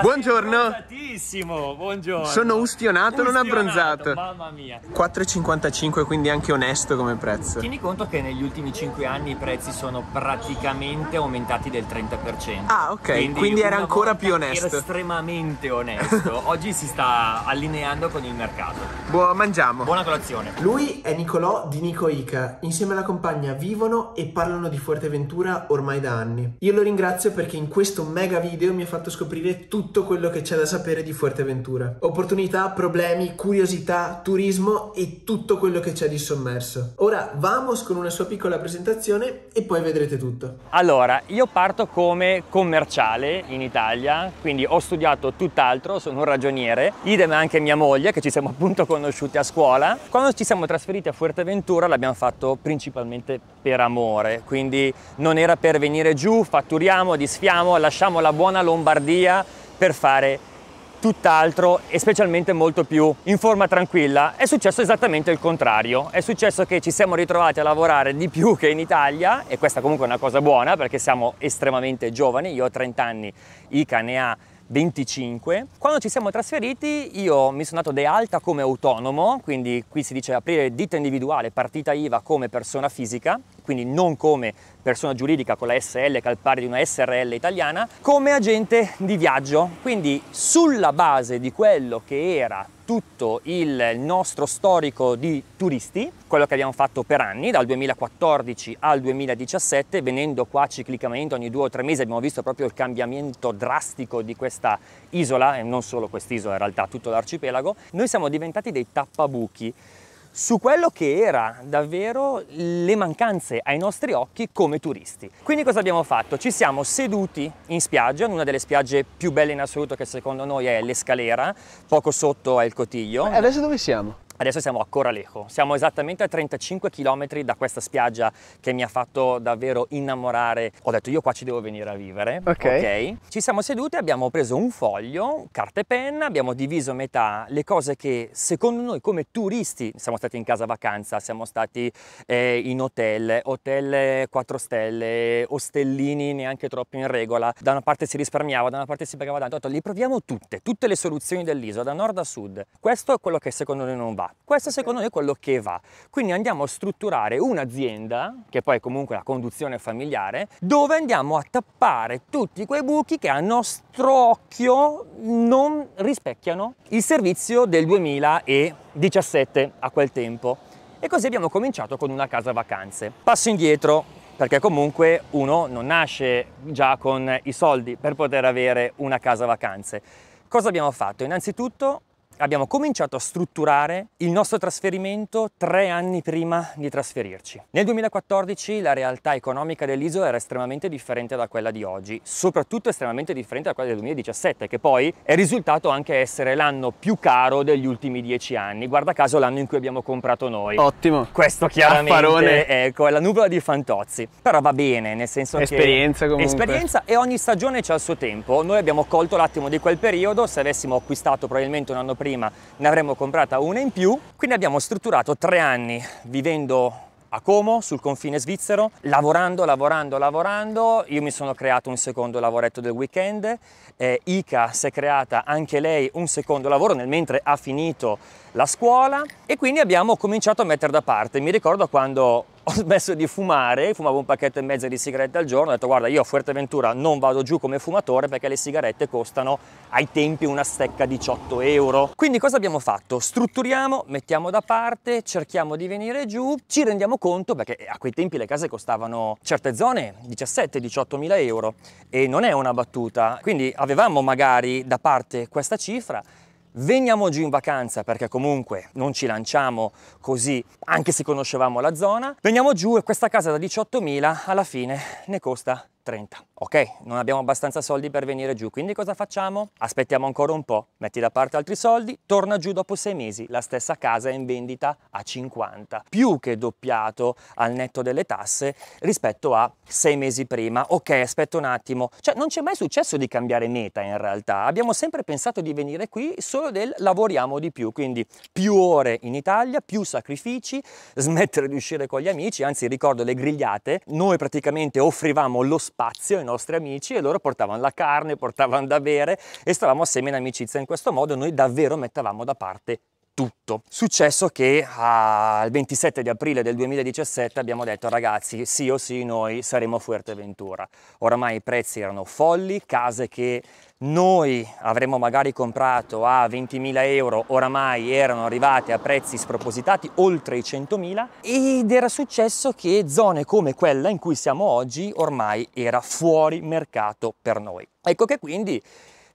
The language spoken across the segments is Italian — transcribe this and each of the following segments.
Buongiorno. Tantissimo, buongiorno. Sono ustionato, ustionato, non abbronzato. Mamma mia. 4,55 quindi anche onesto come prezzo. Tieni conto che negli ultimi 5 anni i prezzi sono praticamente aumentati del 30%. Ah, ok. Quindi, quindi era ancora più onesto. Era estremamente onesto. Oggi si sta allineando con il mercato. Buon mangiamo. Buona colazione. Lui è Nicolò di Nico Ica. Insieme alla compagna vivono e parlano di Fuerteventura ormai da anni. Io lo ringrazio perché in questo mega video mi ha fatto scoprire tutto tutto quello che c'è da sapere di Fuerteventura. Opportunità, problemi, curiosità, turismo e tutto quello che c'è di sommerso. Ora Vamos con una sua piccola presentazione e poi vedrete tutto. Allora, io parto come commerciale in Italia, quindi ho studiato tutt'altro, sono un ragioniere, idem anche mia moglie che ci siamo appunto conosciuti a scuola. Quando ci siamo trasferiti a Fuerteventura l'abbiamo fatto principalmente per amore, quindi non era per venire giù, fatturiamo, disfiamo, lasciamo la buona Lombardia per fare tutt'altro e specialmente molto più in forma tranquilla, è successo esattamente il contrario. È successo che ci siamo ritrovati a lavorare di più che in Italia e questa comunque è una cosa buona perché siamo estremamente giovani, io ho 30 anni, Ica ne ha 25. Quando ci siamo trasferiti io mi sono dato de alta come autonomo, quindi qui si dice aprire ditta individuale, partita IVA come persona fisica quindi non come persona giuridica con la SL che al pari di una SRL italiana, come agente di viaggio. Quindi sulla base di quello che era tutto il nostro storico di turisti, quello che abbiamo fatto per anni, dal 2014 al 2017, venendo qua ciclicamente ogni due o tre mesi abbiamo visto proprio il cambiamento drastico di questa isola, e non solo quest'isola in realtà, tutto l'arcipelago, noi siamo diventati dei tappabuchi su quello che era davvero le mancanze ai nostri occhi come turisti. Quindi cosa abbiamo fatto? Ci siamo seduti in spiaggia, in una delle spiagge più belle in assoluto che secondo noi è l'Escalera, poco sotto è il Cotiglio. E eh, adesso dove siamo? Adesso siamo a Coralejo, siamo esattamente a 35 km da questa spiaggia che mi ha fatto davvero innamorare. Ho detto io qua ci devo venire a vivere, ok? okay. Ci siamo seduti, abbiamo preso un foglio, carta e penna, abbiamo diviso a metà le cose che secondo noi come turisti, siamo stati in casa vacanza, siamo stati eh, in hotel, hotel 4 stelle, ostellini neanche troppo in regola, da una parte si risparmiava, da una parte si pagava tanto, ho detto li proviamo tutte, tutte le soluzioni dell'isola, da nord a sud. Questo è quello che secondo noi non va. Questo secondo me è quello che va. Quindi andiamo a strutturare un'azienda, che poi è comunque la conduzione familiare, dove andiamo a tappare tutti quei buchi che a nostro occhio non rispecchiano il servizio del 2017 a quel tempo. E così abbiamo cominciato con una casa vacanze. Passo indietro, perché comunque uno non nasce già con i soldi per poter avere una casa vacanze. Cosa abbiamo fatto? Innanzitutto abbiamo cominciato a strutturare il nostro trasferimento tre anni prima di trasferirci. Nel 2014 la realtà economica dell'isola era estremamente differente da quella di oggi, soprattutto estremamente differente da quella del 2017, che poi è risultato anche essere l'anno più caro degli ultimi dieci anni. Guarda caso l'anno in cui abbiamo comprato noi. Ottimo. Questo chiaramente Affarone. ecco, è la nuvola di Fantozzi. Però va bene, nel senso esperienza che... Comunque. Esperienza e ogni stagione c'ha il suo tempo. Noi abbiamo colto l'attimo di quel periodo, se avessimo acquistato probabilmente un anno prima prima ne avremmo comprata una in più. Quindi abbiamo strutturato tre anni vivendo a Como, sul confine svizzero, lavorando, lavorando, lavorando, io mi sono creato un secondo lavoretto del weekend, eh, Ica si è creata anche lei un secondo lavoro, nel mentre ha finito la scuola e quindi abbiamo cominciato a mettere da parte. Mi ricordo quando ho smesso di fumare, fumavo un pacchetto e mezzo di sigarette al giorno, ho detto guarda io a Fuerteventura non vado giù come fumatore perché le sigarette costano ai tempi una stecca 18 euro. Quindi cosa abbiamo fatto? Strutturiamo, mettiamo da parte, cerchiamo di venire giù, ci rendiamo conto perché eh, a quei tempi le case costavano certe zone 17-18 mila euro e non è una battuta, quindi avevamo magari da parte questa cifra Veniamo giù in vacanza perché comunque non ci lanciamo così, anche se conoscevamo la zona. Veniamo giù e questa casa da 18.000 alla fine ne costa 30. Ok, non abbiamo abbastanza soldi per venire giù, quindi cosa facciamo? Aspettiamo ancora un po', metti da parte altri soldi, torna giù dopo sei mesi, la stessa casa è in vendita a 50, più che doppiato al netto delle tasse rispetto a sei mesi prima. Ok, aspetta un attimo, cioè non ci è mai successo di cambiare meta in realtà, abbiamo sempre pensato di venire qui solo del lavoriamo di più, quindi più ore in Italia, più sacrifici, smettere di uscire con gli amici, anzi ricordo le grigliate, noi praticamente offrivamo lo spazio ai nostri amici e loro portavano la carne, portavano da bere e stavamo assieme in amicizia. In questo modo noi davvero mettevamo da parte tutto. Successo che al ah, 27 di aprile del 2017 abbiamo detto ragazzi sì o sì noi saremo a Fuerteventura. Oramai i prezzi erano folli, case che noi avremmo magari comprato a 20.000 euro oramai erano arrivate a prezzi spropositati oltre i 100.000 ed era successo che zone come quella in cui siamo oggi ormai era fuori mercato per noi. Ecco che quindi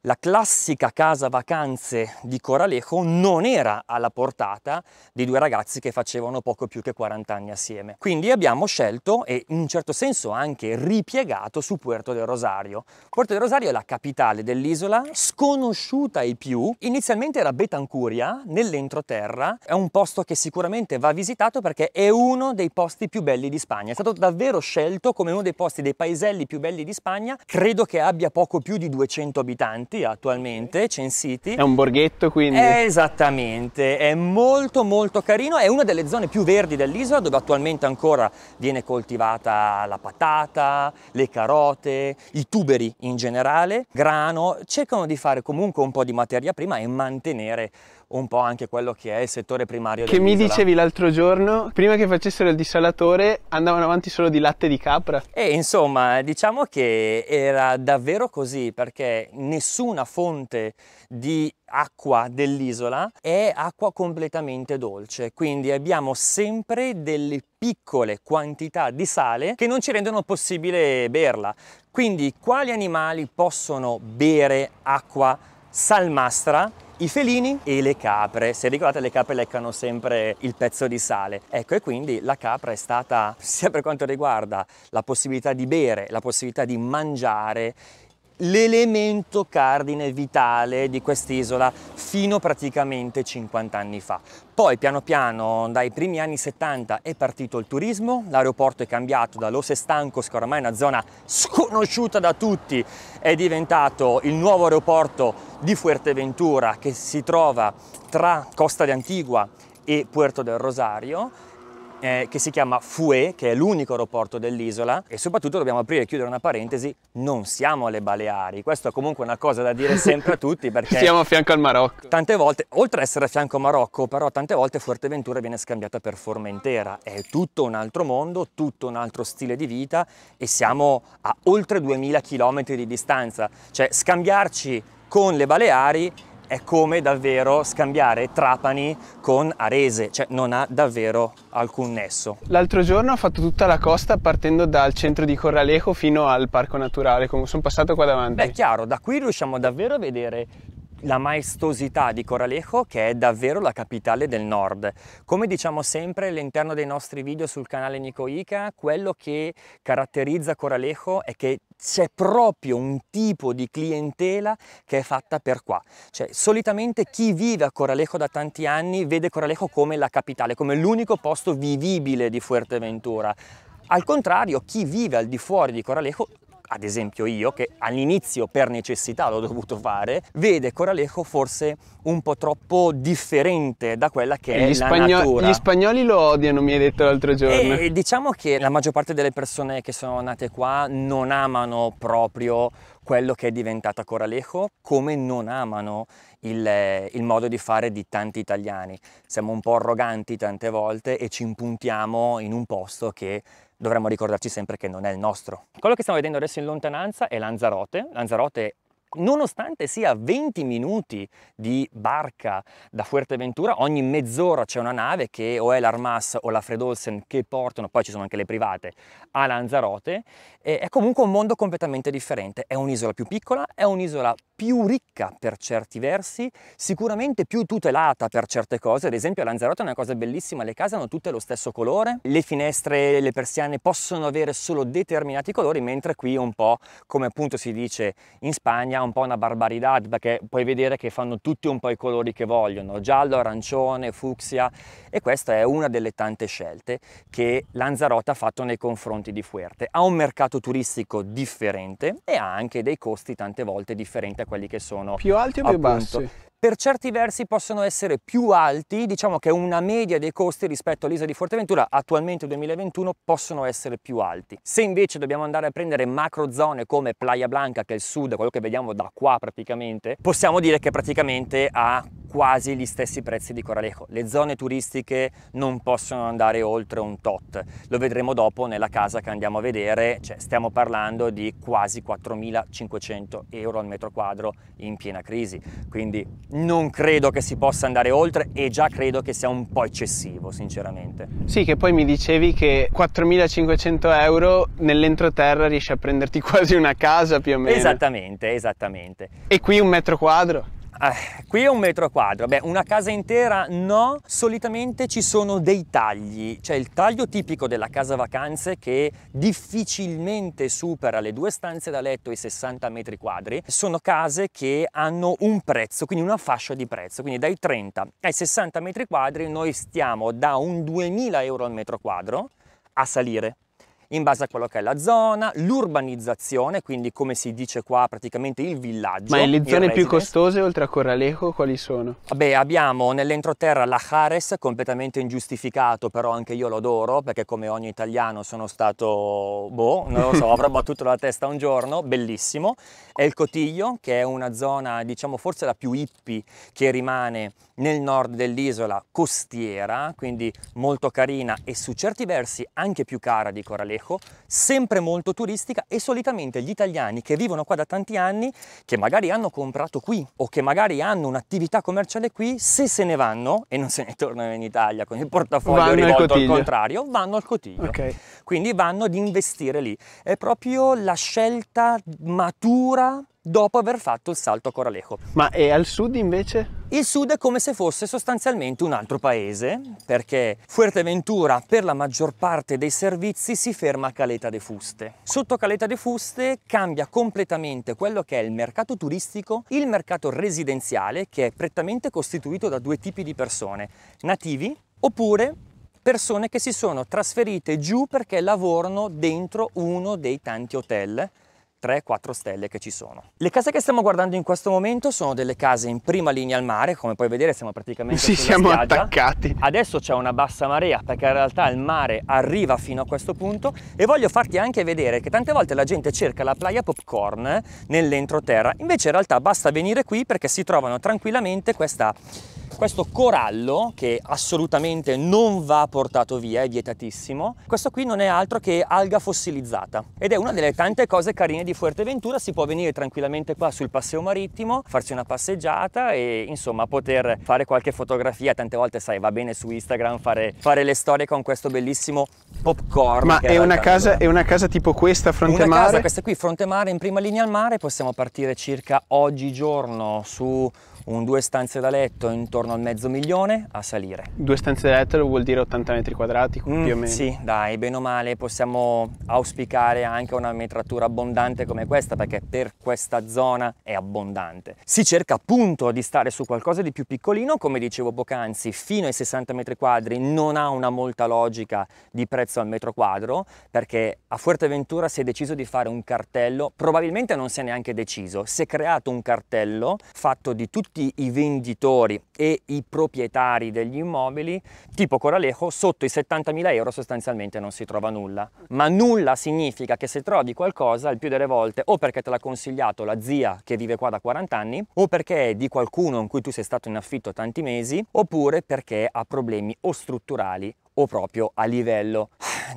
la classica casa vacanze di Coralejo non era alla portata di due ragazzi che facevano poco più che 40 anni assieme. Quindi abbiamo scelto e in un certo senso anche ripiegato su Puerto del Rosario. Puerto del Rosario è la capitale dell'isola, sconosciuta ai più. Inizialmente era Betancuria, nell'entroterra. È un posto che sicuramente va visitato perché è uno dei posti più belli di Spagna. È stato davvero scelto come uno dei posti, dei paeselli più belli di Spagna. Credo che abbia poco più di 200 abitanti tutti attualmente, censiti. È un borghetto quindi? È eh, esattamente, è molto molto carino, è una delle zone più verdi dell'isola dove attualmente ancora viene coltivata la patata, le carote, i tuberi in generale, grano, cercano di fare comunque un po' di materia prima e mantenere un po' anche quello che è il settore primario. Che mi dicevi l'altro giorno, prima che facessero il dissalatore andavano avanti solo di latte di capra. E insomma, diciamo che era davvero così perché nessuna fonte di acqua dell'isola è acqua completamente dolce, quindi abbiamo sempre delle piccole quantità di sale che non ci rendono possibile berla. Quindi quali animali possono bere acqua salmastra? i felini e le capre. Se ricordate le capre leccano sempre il pezzo di sale. Ecco e quindi la capra è stata, sia per quanto riguarda la possibilità di bere, la possibilità di mangiare, l'elemento cardine vitale di quest'isola fino praticamente 50 anni fa. Poi piano piano dai primi anni 70 è partito il turismo, l'aeroporto è cambiato da Los Estancos che ormai è una zona sconosciuta da tutti, è diventato il nuovo aeroporto di Fuerteventura che si trova tra Costa d'Antigua e Puerto del Rosario eh, che si chiama Fue, che è l'unico aeroporto dell'isola e soprattutto dobbiamo aprire e chiudere una parentesi, non siamo alle Baleari, questo è comunque una cosa da dire sempre a tutti perché... siamo a fianco al Marocco. Tante volte, oltre ad essere a fianco al Marocco, però tante volte Fuerteventura viene scambiata per Formentera, è tutto un altro mondo, tutto un altro stile di vita e siamo a oltre 2000 km di distanza, cioè scambiarci con le Baleari è come davvero scambiare Trapani con Arese, cioè non ha davvero alcun nesso. L'altro giorno ho fatto tutta la costa partendo dal centro di Corralejo fino al parco naturale, come sono passato qua davanti. Beh, chiaro, da qui riusciamo davvero a vedere la maestosità di Coralejo che è davvero la capitale del nord. Come diciamo sempre all'interno dei nostri video sul canale Nico Ica, quello che caratterizza Coralejo è che c'è proprio un tipo di clientela che è fatta per qua. Cioè, solitamente chi vive a Coralejo da tanti anni vede Coralejo come la capitale, come l'unico posto vivibile di Fuerteventura. Al contrario, chi vive al di fuori di Coralejo ad esempio io, che all'inizio per necessità l'ho dovuto fare, vede Coralejo forse un po' troppo differente da quella che e è la spagno- natura. Gli spagnoli lo odiano, mi hai detto l'altro giorno. E diciamo che la maggior parte delle persone che sono nate qua non amano proprio quello che è diventata Coralejo, come non amano il, il, modo di fare di tanti italiani. Siamo un po' arroganti tante volte e ci impuntiamo in un posto che dovremmo ricordarci sempre che non è il nostro. Quello che stiamo vedendo adesso in lontananza è Lanzarote. Lanzarote Nonostante sia 20 minuti di barca da Fuerteventura, ogni mezz'ora c'è una nave che o è l'Armas o la Fredolsen che portano, poi ci sono anche le private, a Lanzarote, è comunque un mondo completamente differente. È un'isola più piccola, è un'isola più ricca per certi versi, sicuramente più tutelata per certe cose, ad esempio a Lanzarote è una cosa bellissima, le case hanno tutte lo stesso colore, le finestre, le persiane possono avere solo determinati colori, mentre qui un po', come appunto si dice in Spagna, un po' una barbarità perché puoi vedere che fanno tutti un po' i colori che vogliono, giallo, arancione, fucsia e questa è una delle tante scelte che Lanzarote ha fatto nei confronti di Fuerte. Ha un mercato turistico differente e ha anche dei costi tante volte differenti a quelli che sono più alti o più appunto, bassi? per certi versi possono essere più alti, diciamo che una media dei costi rispetto all'ISA di Forteventura attualmente 2021 possono essere più alti. Se invece dobbiamo andare a prendere macro zone come Playa Blanca, che è il sud, quello che vediamo da qua praticamente, possiamo dire che praticamente ha quasi gli stessi prezzi di Coralejo. Le zone turistiche non possono andare oltre un tot. Lo vedremo dopo nella casa che andiamo a vedere, cioè, stiamo parlando di quasi 4.500 euro al metro quadro in piena crisi. Quindi non credo che si possa andare oltre e già credo che sia un po' eccessivo, sinceramente. Sì, che poi mi dicevi che 4.500 euro nell'entroterra riesci a prenderti quasi una casa più o meno. Esattamente, esattamente. E qui un metro quadro? eh, qui è un metro quadro, beh una casa intera no, solitamente ci sono dei tagli, cioè il taglio tipico della casa vacanze che difficilmente supera le due stanze da letto e i 60 metri quadri, sono case che hanno un prezzo, quindi una fascia di prezzo, quindi dai 30 ai 60 metri quadri noi stiamo da un 2000 euro al metro quadro a salire in base a quello che è la zona, l'urbanizzazione, quindi come si dice qua praticamente il villaggio. Ma le zone più costose oltre a Corralejo quali sono? Vabbè abbiamo nell'entroterra la Jares, completamente ingiustificato però anche io lo adoro perché come ogni italiano sono stato, boh, non lo so, avrò battuto la testa un giorno, bellissimo. È il Cotiglio che è una zona diciamo forse la più hippie che rimane nel nord dell'isola costiera, quindi molto carina e su certi versi anche più cara di Corralejo Vallejo, sempre molto turistica e solitamente gli italiani che vivono qua da tanti anni, che magari hanno comprato qui o che magari hanno un'attività commerciale qui, se se ne vanno e non se ne tornano in Italia con il portafoglio vanno rivolto al, al, contrario, vanno al Cotiglio. Okay. Quindi vanno ad investire lì. È proprio la scelta matura dopo aver fatto il salto a Coralejo. Ma e al sud invece? Il sud è come se fosse sostanzialmente un altro paese, perché Fuerteventura per la maggior parte dei servizi si ferma a Caleta de Fuste. Sotto Caleta de Fuste cambia completamente quello che è il mercato turistico, il mercato residenziale, che è prettamente costituito da due tipi di persone, nativi oppure persone che si sono trasferite giù perché lavorano dentro uno dei tanti hotel 3-4 stelle che ci sono. Le case che stiamo guardando in questo momento sono delle case in prima linea al mare, come puoi vedere siamo praticamente Ci siamo spiaggia. attaccati. Adesso c'è una bassa marea perché in realtà il mare arriva fino a questo punto e voglio farti anche vedere che tante volte la gente cerca la playa popcorn nell'entroterra, invece in realtà basta venire qui perché si trovano tranquillamente questa questo corallo, che assolutamente non va portato via, è vietatissimo, questo qui non è altro che alga fossilizzata ed è una delle tante cose carine di Fuerteventura, si può venire tranquillamente qua sul Passeo Marittimo, farsi una passeggiata e insomma poter fare qualche fotografia, tante volte sai va bene su Instagram fare, fare le storie con questo bellissimo popcorn. Ma è una, casa, è una, casa, tipo questa, fronte una mare? Casa, questa qui, fronte mare, in prima linea al mare, possiamo partire circa oggigiorno su un due stanze da letto intorno al mezzo milione a salire. Due stanze da letto vuol dire 80 metri quadrati mm, o meno? Sì, dai, bene o male possiamo auspicare anche una metratura abbondante come questa perché per questa zona è abbondante. Si cerca appunto di stare su qualcosa di più piccolino, come dicevo poc'anzi, fino ai 60 metri quadri non ha una molta logica di prezzo al metro quadro perché a Fuerteventura si è deciso di fare un cartello, probabilmente non si è neanche deciso, si è creato un cartello fatto di tutti tutti i venditori e i proprietari degli immobili, tipo Coralejo, sotto i 70.000 euro sostanzialmente non si trova nulla. Ma nulla significa che se trovi qualcosa, il più delle volte, o perché te l'ha consigliato la zia che vive qua da 40 anni, o perché è di qualcuno in cui tu sei stato in affitto tanti mesi, oppure perché ha problemi o strutturali o proprio a livello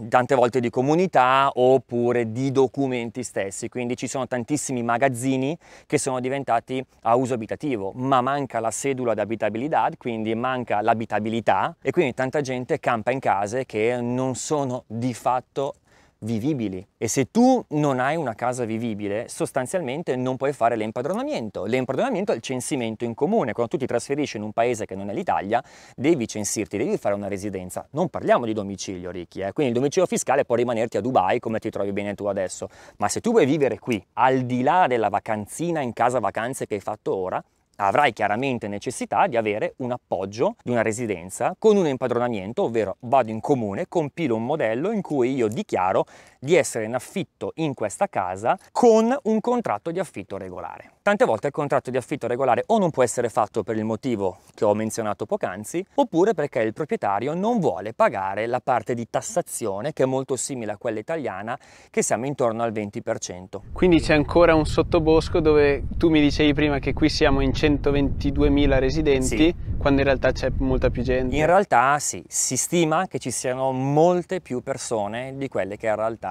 tante volte di comunità oppure di documenti stessi, quindi ci sono tantissimi magazzini che sono diventati a uso abitativo, ma manca la sedula d'abitabilità, quindi manca l'abitabilità e quindi tanta gente campa in case che non sono di fatto vivibili. E se tu non hai una casa vivibile, sostanzialmente non puoi fare l'impadronamento. L'impadronamento è il censimento in comune. Quando tu ti trasferisci in un paese che non è l'Italia, devi censirti, devi fare una residenza. Non parliamo di domicilio, Ricchi. Eh? Quindi il domicilio fiscale può rimanerti a Dubai, come ti trovi bene tu adesso. Ma se tu vuoi vivere qui, al di là della vacanzina in casa vacanze che hai fatto ora, avrai chiaramente necessità di avere un appoggio di una residenza con un impadronamento, ovvero vado in comune, compilo un modello in cui io dichiaro di essere in affitto in questa casa con un contratto di affitto regolare. Tante volte il contratto di affitto regolare o non può essere fatto per il motivo che ho menzionato poc'anzi, oppure perché il proprietario non vuole pagare la parte di tassazione che è molto simile a quella italiana, che siamo intorno al 20%. Quindi c'è ancora un sottobosco dove tu mi dicevi prima che qui siamo in 122.000 residenti, sì. quando in realtà c'è molta più gente. In realtà sì, si stima che ci siano molte più persone di quelle che in realtà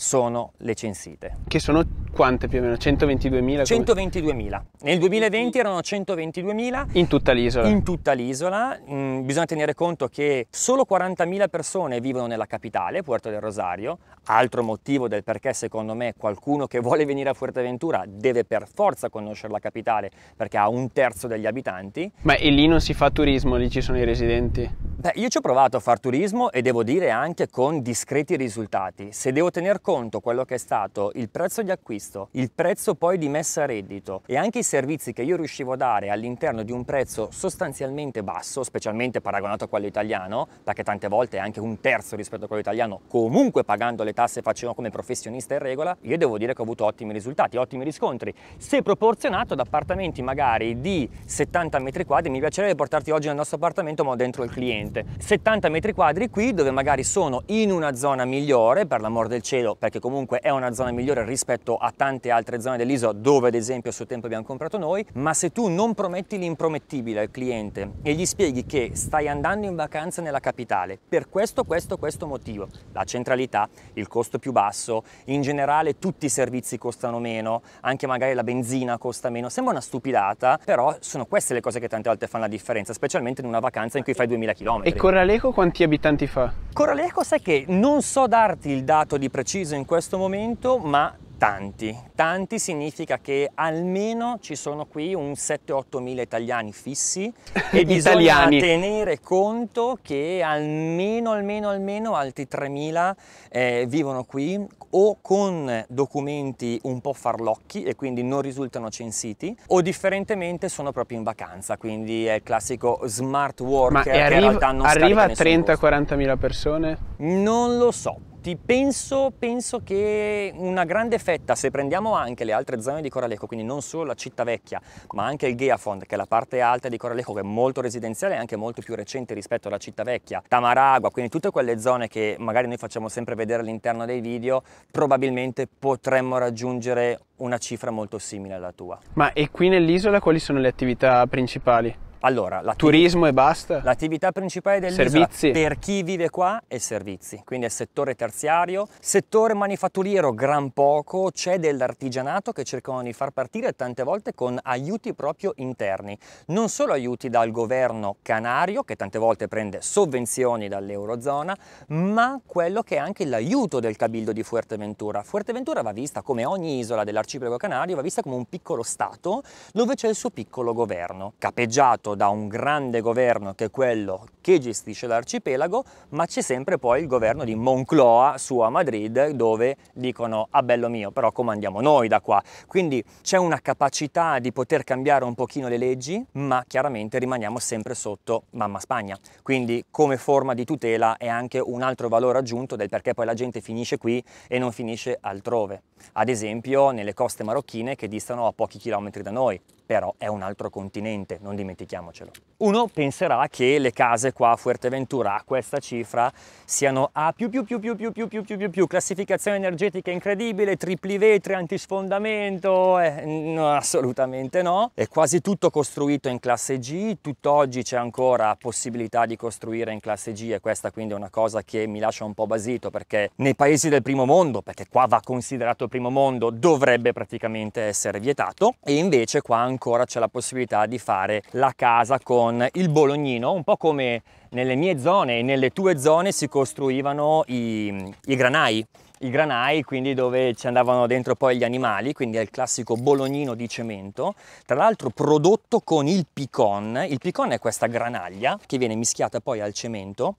sono le censite. Che sono quante più o meno? 122.000? 122.000. Nel 2020 erano 122.000. In tutta l'isola? In tutta l'isola. Mm, bisogna tenere conto che solo 40.000 persone vivono nella capitale, Puerto del Rosario. Altro motivo del perché secondo me qualcuno che vuole venire a Fuerteventura deve per forza conoscere la capitale perché ha un terzo degli abitanti. Ma e lì non si fa turismo, lì ci sono i residenti? Beh, io ci ho provato a far turismo e devo dire anche con discreti risultati. Se devo tener conto conto quello che è stato il prezzo di acquisto, il prezzo poi di messa a reddito e anche i servizi che io riuscivo a dare all'interno di un prezzo sostanzialmente basso, specialmente paragonato a quello italiano, perché tante volte è anche un terzo rispetto a quello italiano, comunque pagando le tasse facevo come professionista in regola, io devo dire che ho avuto ottimi risultati, ottimi riscontri. Se proporzionato ad appartamenti magari di 70 metri quadri, mi piacerebbe portarti oggi nel nostro appartamento ma dentro il cliente. 70 metri quadri qui dove magari sono in una zona migliore, per l'amor del cielo perché comunque è una zona migliore rispetto a tante altre zone dell'isola dove ad esempio a suo tempo abbiamo comprato noi, ma se tu non prometti l'impromettibile al cliente e gli spieghi che stai andando in vacanza nella capitale per questo, questo, questo motivo, la centralità, il costo più basso, in generale tutti i servizi costano meno, anche magari la benzina costa meno, sembra una stupidata, però sono queste le cose che tante volte fanno la differenza, specialmente in una vacanza in cui fai 2000 km. E Coraleco quanti abitanti fa? Coraleco sai che non so darti il dato di preciso preciso in questo momento, ma tanti. Tanti significa che almeno ci sono qui un 7-8 mila italiani fissi e bisogna italiani. tenere conto che almeno, almeno, almeno altri 3 mila eh, vivono qui o con documenti un po' farlocchi e quindi non risultano censiti o differentemente sono proprio in vacanza, quindi è il classico smart worker Ma che arriva, in realtà non Arriva a 30-40 mila persone? Non lo so, tutti, penso, penso, che una grande fetta, se prendiamo anche le altre zone di Coraleco, quindi non solo la città vecchia, ma anche il Geafond, che è la parte alta di Coraleco, che è molto residenziale e anche molto più recente rispetto alla città vecchia, Tamaragua, quindi tutte quelle zone che magari noi facciamo sempre vedere all'interno dei video, probabilmente potremmo raggiungere una cifra molto simile alla tua. Ma e qui nell'isola quali sono le attività principali? Allora, turismo e basta? L'attività principale del servizi. per chi vive qua è servizi, quindi è settore terziario, settore manifatturiero gran poco, c'è dell'artigianato che cercano di far partire tante volte con aiuti proprio interni, non solo aiuti dal governo canario che tante volte prende sovvenzioni dall'Eurozona, ma quello che è anche l'aiuto del Cabildo di Fuerteventura. Fuerteventura va vista come ogni isola dell'arcipelago canario, va vista come un piccolo stato dove c'è il suo piccolo governo, capeggiato guidato da un grande governo che è quello che gestisce l'arcipelago, ma c'è sempre poi il governo di Moncloa su a Madrid dove dicono ah bello mio però comandiamo noi da qua. Quindi c'è una capacità di poter cambiare un pochino le leggi, ma chiaramente rimaniamo sempre sotto mamma Spagna. Quindi come forma di tutela è anche un altro valore aggiunto del perché poi la gente finisce qui e non finisce altrove. Ad esempio nelle coste marocchine che distano a pochi chilometri da noi però è un altro continente, non dimentichiamocelo. Uno penserà che le case qua a Fuerteventura a questa cifra siano a più più più più più più più più più, più classificazione energetica incredibile, tripli vetri, antisfondamento, eh, no, assolutamente no. È quasi tutto costruito in classe G, tutt'oggi c'è ancora possibilità di costruire in classe G e questa quindi è una cosa che mi lascia un po' basito perché nei paesi del primo mondo, perché qua va considerato il primo mondo, dovrebbe praticamente essere vietato e invece qua ancora ancora c'è la possibilità di fare la casa con il bolognino, un po' come nelle mie zone e nelle tue zone si costruivano i, i granai i granai, quindi dove ci andavano dentro poi gli animali, quindi è il classico bolognino di cemento, tra l'altro prodotto con il picon. Il picon è questa granaglia che viene mischiata poi al cemento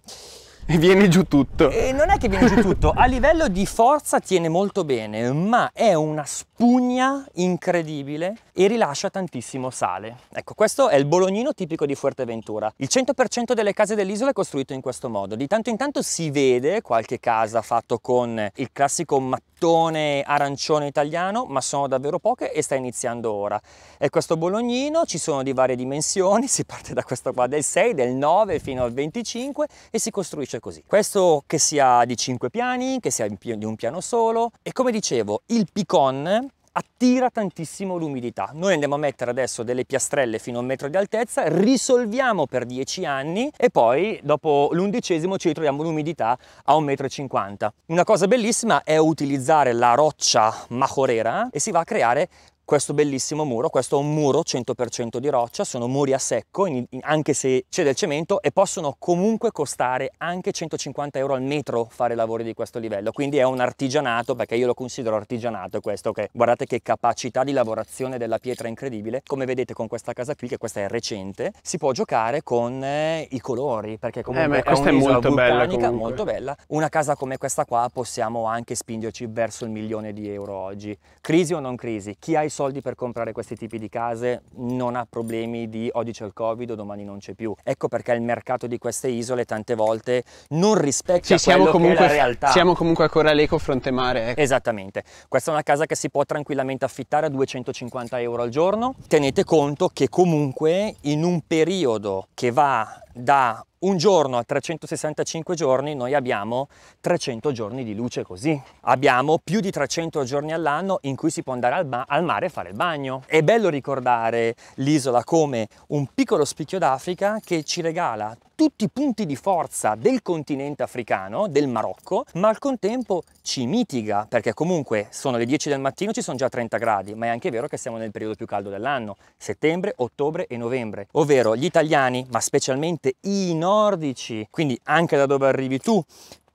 e viene giù tutto. E non è che viene giù tutto, a livello di forza tiene molto bene, ma è una spugna incredibile e rilascia tantissimo sale. Ecco, questo è il bolognino tipico di Fuerteventura. Il 100% delle case dell'isola è costruito in questo modo. Di tanto in tanto si vede qualche casa fatto con il classico mattone arancione italiano, ma sono davvero poche e sta iniziando ora. E questo bolognino ci sono di varie dimensioni, si parte da questo qua del 6, del 9 fino al 25 e si costruisce semplice cioè così. Questo che sia di 5 piani, che sia di un piano solo e come dicevo il picon attira tantissimo l'umidità. Noi andiamo a mettere adesso delle piastrelle fino a un metro di altezza, risolviamo per 10 anni e poi dopo l'undicesimo ci ritroviamo l'umidità a 1,50 m. Una cosa bellissima è utilizzare la roccia majorera e si va a creare questo bellissimo muro, questo è un muro 100% di roccia, sono muri a secco in, in, anche se c'è del cemento e possono comunque costare anche 150 euro al metro fare lavori di questo livello, quindi è un artigianato perché io lo considero artigianato questo che guardate che capacità di lavorazione della pietra incredibile, come vedete con questa casa qui che questa è recente, si può giocare con eh, i colori perché comunque eh, beh, è un'isola molto vulcanica bella molto bella, una casa come questa qua possiamo anche spingerci verso il milione di euro oggi, crisi o non crisi, chi ha i soldi soldi per comprare questi tipi di case, non ha problemi di oggi oh, c'è il covid o domani non c'è più. Ecco perché il mercato di queste isole tante volte non rispecchia sì, quello comunque, che è la realtà. Siamo comunque a Coraleco fronte mare. Ecco. Esattamente. Questa è una casa che si può tranquillamente affittare a 250 euro al giorno. Tenete conto che comunque in un periodo che va da un giorno a 365 giorni noi abbiamo 300 giorni di luce così. Abbiamo più di 300 giorni all'anno in cui si può andare al, ba- al mare e fare il bagno. È bello ricordare l'isola come un piccolo spicchio d'Africa che ci regala tutti i punti di forza del continente africano, del Marocco, ma al contempo ci mitiga, perché comunque sono le 10 del mattino, ci sono già 30 gradi, ma è anche vero che siamo nel periodo più caldo dell'anno, settembre, ottobre e novembre. Ovvero gli italiani, ma specialmente i nordici, quindi anche da dove arrivi tu,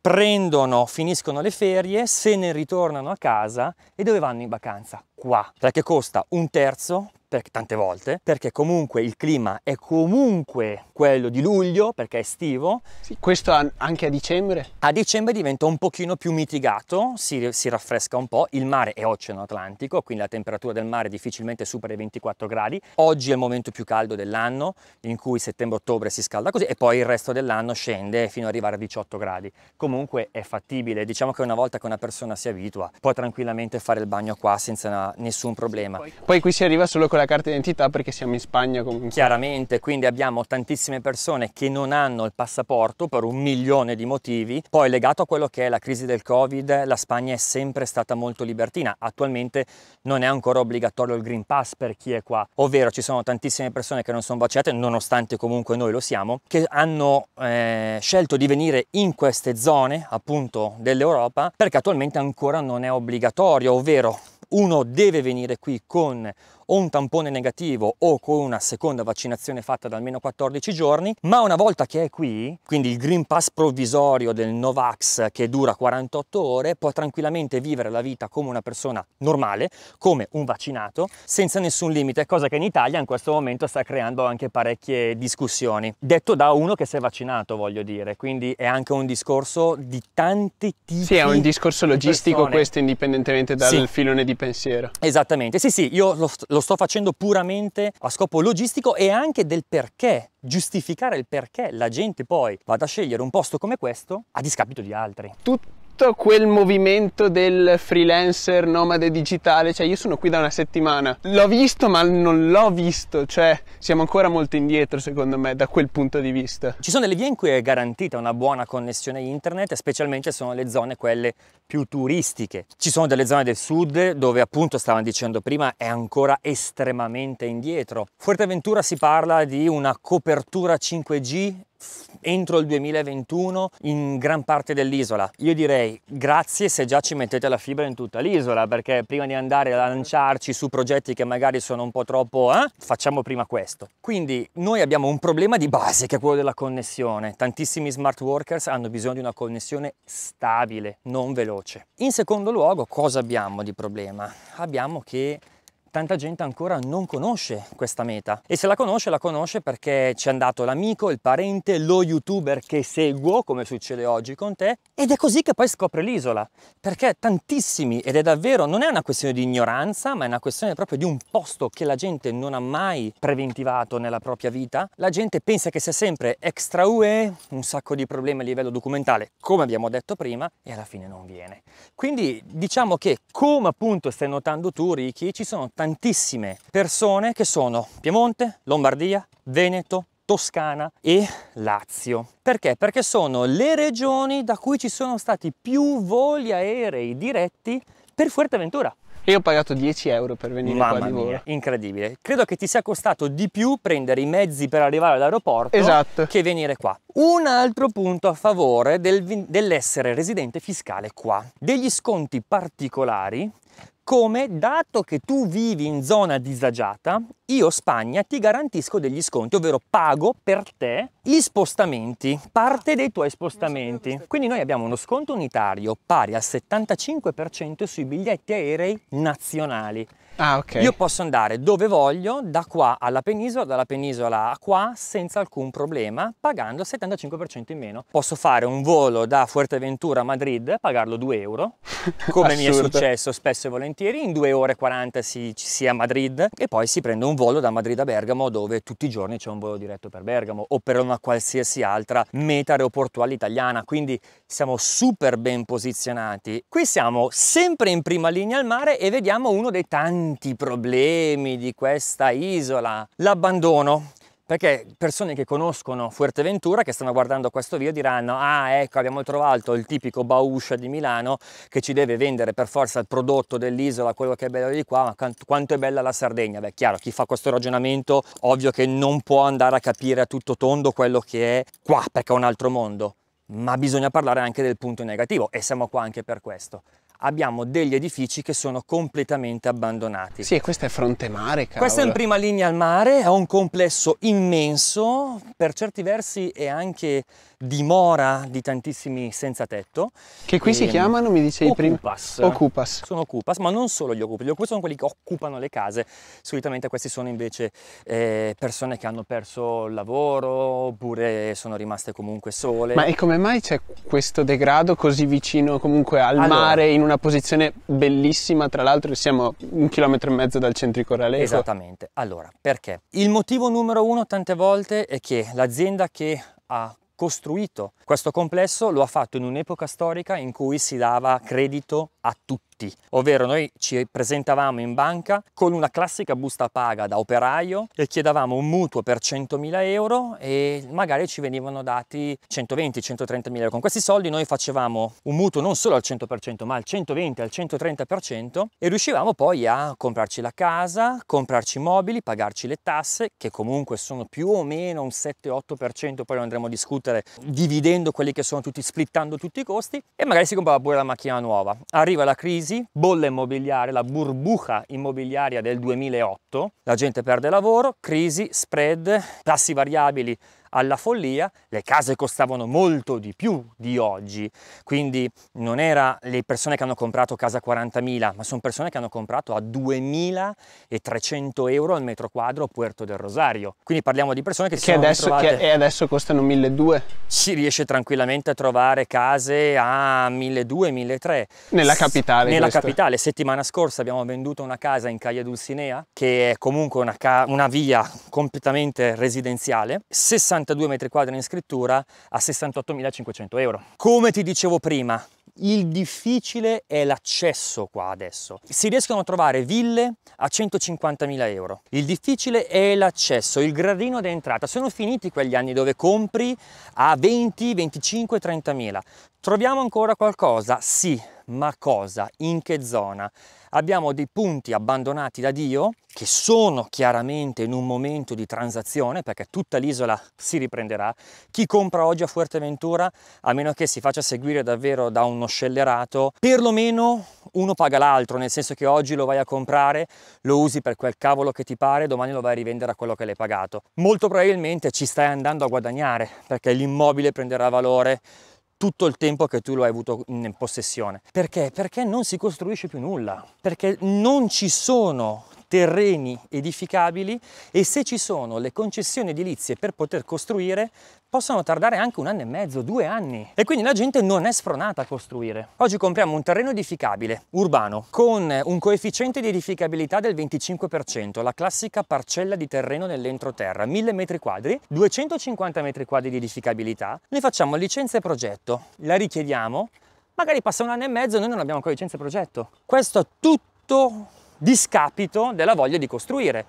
prendono, finiscono le ferie, se ne ritornano a casa e dove vanno in vacanza? qua, perché costa un terzo perché tante volte, perché comunque il clima è comunque quello di luglio, perché è estivo. Sì, questo anche a dicembre? A dicembre diventa un pochino più mitigato, si, si raffresca un po', il mare è oceano atlantico, quindi la temperatura del mare difficilmente supera i 24 gradi. Oggi è il momento più caldo dell'anno, in cui settembre-ottobre si scalda così e poi il resto dell'anno scende fino ad arrivare a 18 gradi. Comunque è fattibile, diciamo che una volta che una persona si abitua può tranquillamente fare il bagno qua senza una nessun problema. Poi qui si arriva solo con la carta d'identità perché siamo in Spagna comunque. Chiaramente, quindi abbiamo tantissime persone che non hanno il passaporto per un milione di motivi. Poi legato a quello che è la crisi del Covid, la Spagna è sempre stata molto libertina. Attualmente non è ancora obbligatorio il Green Pass per chi è qua, ovvero ci sono tantissime persone che non sono vaccinate, nonostante comunque noi lo siamo, che hanno eh, scelto di venire in queste zone appunto dell'Europa perché attualmente ancora non è obbligatorio, ovvero uno deve venire qui con o un tampone negativo o con una seconda vaccinazione fatta da almeno 14 giorni, ma una volta che è qui, quindi il Green Pass provvisorio del Novax che dura 48 ore, può tranquillamente vivere la vita come una persona normale, come un vaccinato, senza nessun limite, cosa che in Italia in questo momento sta creando anche parecchie discussioni. Detto da uno che si è vaccinato, voglio dire, quindi è anche un discorso di tanti tipi. Sì, è un discorso logistico questo indipendentemente dal sì. filone di pensiero. Esattamente, sì sì, io lo lo sto facendo puramente a scopo logistico e anche del perché, giustificare il perché la gente poi vada a scegliere un posto come questo a discapito di altri. Tutto tutto quel movimento del freelancer nomade digitale, cioè io sono qui da una settimana, l'ho visto ma non l'ho visto, cioè siamo ancora molto indietro secondo me da quel punto di vista. Ci sono delle vie in cui è garantita una buona connessione internet, specialmente sono le zone quelle più turistiche. Ci sono delle zone del sud dove appunto stavano dicendo prima è ancora estremamente indietro. Fuerteventura si parla di una copertura 5G entro il 2021 in gran parte dell'isola. Io direi grazie se già ci mettete la fibra in tutta l'isola, perché prima di andare a lanciarci su progetti che magari sono un po' troppo, eh, facciamo prima questo. Quindi noi abbiamo un problema di base che è quello della connessione. Tantissimi smart workers hanno bisogno di una connessione stabile, non veloce. In secondo luogo, cosa abbiamo di problema? Abbiamo che tanta gente ancora non conosce questa meta e se la conosce la conosce perché ci è andato l'amico, il parente, lo youtuber che seguo come succede oggi con te ed è così che poi scopre l'isola perché tantissimi ed è davvero non è una questione di ignoranza ma è una questione proprio di un posto che la gente non ha mai preventivato nella propria vita la gente pensa che sia sempre extra UE un sacco di problemi a livello documentale come abbiamo detto prima e alla fine non viene quindi diciamo che come appunto stai notando tu Ricky ci sono tanti tantissime persone che sono Piemonte, Lombardia, Veneto, Toscana e Lazio. Perché? Perché sono le regioni da cui ci sono stati più voli aerei diretti per Fuerteventura. Io ho pagato 10 euro per venire Mamma qua di volo. incredibile. Credo che ti sia costato di più prendere i mezzi per arrivare all'aeroporto esatto. che venire qua. Un altro punto a favore del, dell'essere residente fiscale qua. Degli sconti particolari come dato che tu vivi in zona disagiata, io Spagna ti garantisco degli sconti, ovvero pago per te gli spostamenti, parte dei tuoi spostamenti. Quindi noi abbiamo uno sconto unitario pari al 75% sui biglietti aerei nazionali. Ah, ok. Io posso andare dove voglio, da qua alla penisola, dalla penisola a qua, senza alcun problema, pagando il 75% in meno. Posso fare un volo da Fuerteventura a Madrid, pagarlo 2 euro, come mi è successo spesso e volentieri, in 2 ore e 40 si, si è a Madrid e poi si prende un volo da Madrid a Bergamo dove tutti i giorni c'è un volo diretto per Bergamo o per una qualsiasi altra meta aeroportuale italiana, quindi siamo super ben posizionati. Qui siamo sempre in prima linea al mare e vediamo uno dei tanti problemi di questa isola, l'abbandono perché persone che conoscono Fuerteventura, che stanno guardando questo video, diranno ah ecco abbiamo trovato il tipico Bauscia di Milano che ci deve vendere per forza il prodotto dell'isola, quello che è bello di qua, ma quanto è bella la Sardegna. Beh chiaro, chi fa questo ragionamento ovvio che non può andare a capire a tutto tondo quello che è qua, perché è un altro mondo, ma bisogna parlare anche del punto negativo e siamo qua anche per questo abbiamo degli edifici che sono completamente abbandonati. Sì, e questo è fronte mare, cavolo. Questa è in prima linea al mare, è un complesso immenso, per certi versi è anche dimora di tantissimi senza tetto. Che qui e, si ehm, chiamano, mi dicevi Ocupas. prima? Ocupas. Sono occupas, ma non solo gli occupas, gli Ocupas sono quelli che occupano le case, solitamente questi sono invece eh, persone che hanno perso il lavoro oppure sono rimaste comunque sole. Ma e come mai c'è questo degrado così vicino comunque al allora, mare in una posizione bellissima, tra l'altro siamo un chilometro e mezzo dal centrico Raleco. Esattamente, allora perché? Il motivo numero uno tante volte è che l'azienda che ha costruito questo complesso lo ha fatto in un'epoca storica in cui si dava credito a tutti tutti, ovvero noi ci presentavamo in banca con una classica busta paga da operaio e chiedevamo un mutuo per 100.000 euro e magari ci venivano dati 120-130.000 euro. Con questi soldi noi facevamo un mutuo non solo al 100% ma al 120, al 130% e riuscivamo poi a comprarci la casa, comprarci i mobili, pagarci le tasse che comunque sono più o meno un 7-8%, poi lo andremo a discutere dividendo quelli che sono tutti, splittando tutti i costi e magari si comprava pure la macchina nuova. Arriva la crisi crisi, bolla immobiliare, la burbuja immobiliaria del 2008, la gente perde lavoro, crisi, spread, tassi variabili alla follia, le case costavano molto di più di oggi, quindi non era le persone che hanno comprato casa a 40.000, ma sono persone che hanno comprato a 2.300 euro al metro quadro a Puerto del Rosario. Quindi parliamo di persone che, che si sono adesso, ritrovate... Che adesso costano 1.200. Si riesce tranquillamente a trovare case a 1.200, 1.300. Nella capitale. S- nella capitale. Settimana scorsa abbiamo venduto una casa in Caglia Dulcinea, che è comunque una, una via completamente residenziale, 60 32 metri quadri in scrittura a 68.500 euro. Come ti dicevo prima, il difficile è l'accesso qua adesso. Si riescono a trovare ville a 150.000 euro. Il difficile è l'accesso, il gradino d'entrata. Sono finiti quegli anni dove compri a 20, 25, 30.000. Troviamo ancora qualcosa? Sì, ma cosa, in che zona. Abbiamo dei punti abbandonati da Dio che sono chiaramente in un momento di transazione perché tutta l'isola si riprenderà. Chi compra oggi a Fuerteventura, a meno che si faccia seguire davvero da uno scellerato, perlomeno uno paga l'altro, nel senso che oggi lo vai a comprare, lo usi per quel cavolo che ti pare, domani lo vai a rivendere a quello che l'hai pagato. Molto probabilmente ci stai andando a guadagnare perché l'immobile prenderà valore tutto il tempo che tu lo hai avuto in possessione. Perché? Perché non si costruisce più nulla, perché non ci sono terreni edificabili e se ci sono le concessioni edilizie per poter costruire possono tardare anche un anno e mezzo, due anni e quindi la gente non è spronata a costruire. Oggi compriamo un terreno edificabile, urbano, con un coefficiente di edificabilità del 25%, la classica parcella di terreno nell'entroterra, 1000 m2, 250 m2 di edificabilità, ne facciamo licenza e progetto, la richiediamo, magari passa un anno e mezzo e noi non abbiamo ancora licenza e progetto. Questo è tutto discapito della voglia di costruire.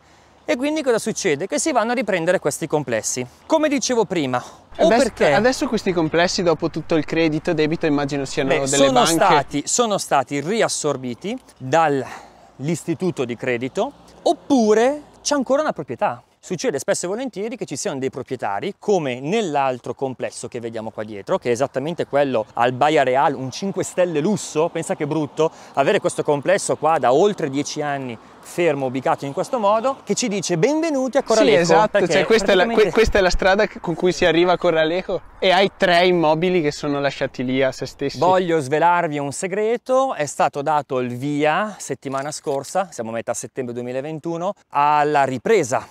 E quindi cosa succede? Che si vanno a riprendere questi complessi. Come dicevo prima, o beh, perché... Adesso questi complessi, dopo tutto il credito, debito, immagino siano beh, delle sono banche... Stati, sono stati riassorbiti dall'istituto di credito, oppure c'è ancora una proprietà. Succede spesso e volentieri che ci siano dei proprietari, come nell'altro complesso che vediamo qua dietro, che è esattamente quello al Baia Real, un 5 stelle lusso, pensa che brutto, avere questo complesso qua da oltre 10 anni fermo, ubicato in questo modo, che ci dice benvenuti a Corraleco. Sì, esatto, cioè, questa, praticamente... è la, questa, è la, strada con cui si arriva a Corraleco e hai tre immobili che sono lasciati lì a se stessi. Voglio svelarvi un segreto, è stato dato il via settimana scorsa, siamo a metà settembre 2021, alla ripresa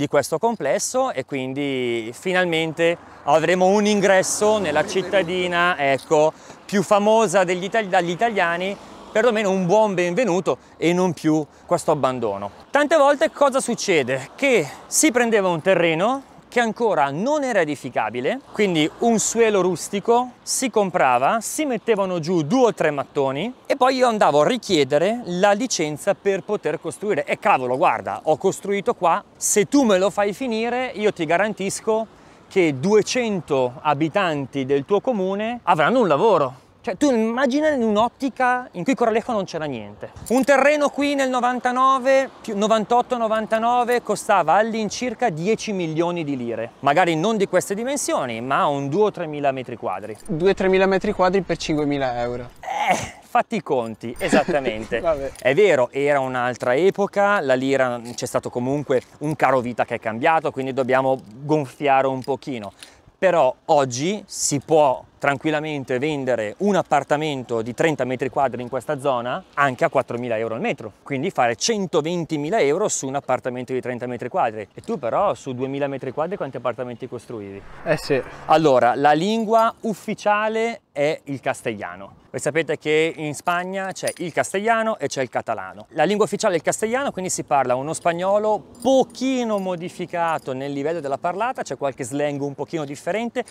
di questo complesso e quindi finalmente avremo un ingresso nella cittadina ecco, più famosa degli, itali dagli italiani perlomeno un buon benvenuto e non più questo abbandono. Tante volte cosa succede? Che si prendeva un terreno che ancora non era edificabile, quindi un suelo rustico, si comprava, si mettevano giù due o tre mattoni e poi io andavo a richiedere la licenza per poter costruire. E cavolo, guarda, ho costruito qua, se tu me lo fai finire io ti garantisco che 200 abitanti del tuo comune avranno un lavoro cioè tu immagina in un'ottica in cui Coralejo non c'era niente. Un terreno qui nel 99, 98-99 costava all'incirca 10 milioni di lire. Magari non di queste dimensioni, ma un 2-3 mila metri quadri. 2-3 mila metri quadri per 5 mila euro. Eh, fatti i conti, esattamente. è vero, era un'altra epoca, la lira c'è stato comunque un caro vita che è cambiato, quindi dobbiamo gonfiare un pochino. Però oggi si può tranquillamente vendere un appartamento di 30 metri quadri in questa zona anche a 4.000 euro al metro, quindi fare 120.000 euro su un appartamento di 30 metri quadri. E tu però su 2.000 metri quadri quanti appartamenti costruivi? Eh sì. Allora, la lingua ufficiale è il castellano. Voi sapete che in Spagna c'è il castellano e c'è il catalano. La lingua ufficiale è il castellano, quindi si parla uno spagnolo pochino modificato nel livello della parlata, c'è qualche slang un pochino differente,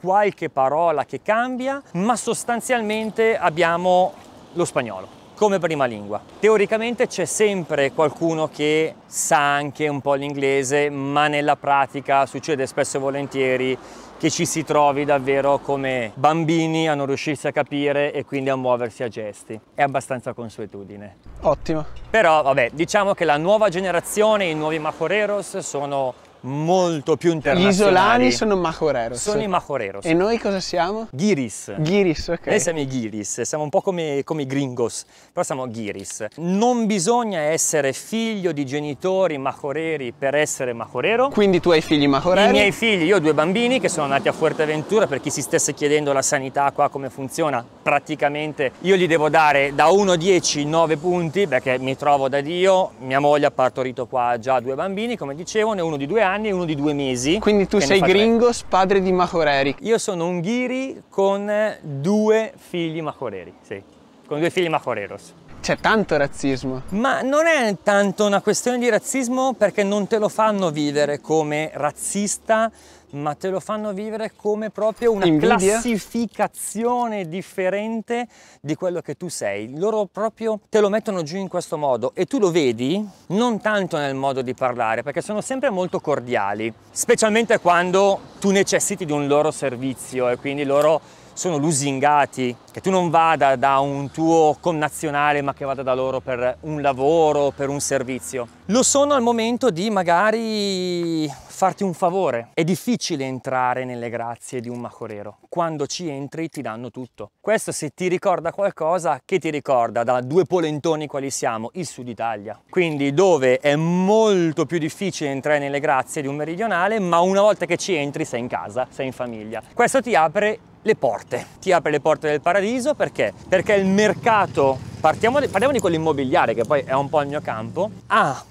qualche parola che che cambia, ma sostanzialmente abbiamo lo spagnolo come prima lingua. Teoricamente c'è sempre qualcuno che sa anche un po' l'inglese, ma nella pratica succede spesso e volentieri che ci si trovi davvero come bambini a non riuscirsi a capire e quindi a muoversi a gesti. È abbastanza consuetudine. Ottimo. Però vabbè, diciamo che la nuova generazione, i nuovi Macoreros sono molto più internazionali. Gli isolani sono majoreros. Sono i majoreros. E noi cosa siamo? Ghiris. Ghiris, ok. Noi siamo i ghiris, siamo un po' come, come i gringos, però siamo ghiris. Non bisogna essere figlio di genitori majoreri per essere majorero. Quindi tu hai figli majoreri? I miei figli, io ho due bambini che sono nati a Fuerteventura, per chi si stesse chiedendo la sanità qua come funziona, praticamente io gli devo dare da 1 a 10 9 punti, perché mi trovo da Dio, mia moglie ha partorito qua già due bambini, come dicevo, ne uno di due anni anni e uno di due mesi. Quindi tu sei Gringos, tre. padre di Mahoreri. Io sono un ghiri con due figli Mahoreri, sì, con due figli Mahoreros. C'è tanto razzismo. Ma non è tanto una questione di razzismo perché non te lo fanno vivere come razzista ma te lo fanno vivere come proprio una Invidia. classificazione differente di quello che tu sei. Loro proprio te lo mettono giù in questo modo e tu lo vedi non tanto nel modo di parlare, perché sono sempre molto cordiali, specialmente quando tu necessiti di un loro servizio e quindi loro sono lusingati, che tu non vada da un tuo connazionale ma che vada da loro per un lavoro, per un servizio. Lo sono al momento di magari farti un favore. È difficile entrare nelle grazie di un macorero. Quando ci entri ti danno tutto. Questo se ti ricorda qualcosa, che ti ricorda da due polentoni quali siamo? Il sud Italia. Quindi dove è molto più difficile entrare nelle grazie di un meridionale, ma una volta che ci entri sei in casa, sei in famiglia. Questo ti apre le porte, ti apre le porte del paradiso perché? Perché il mercato, partiamo di, parliamo di quello immobiliare che poi è un po' il mio campo, ha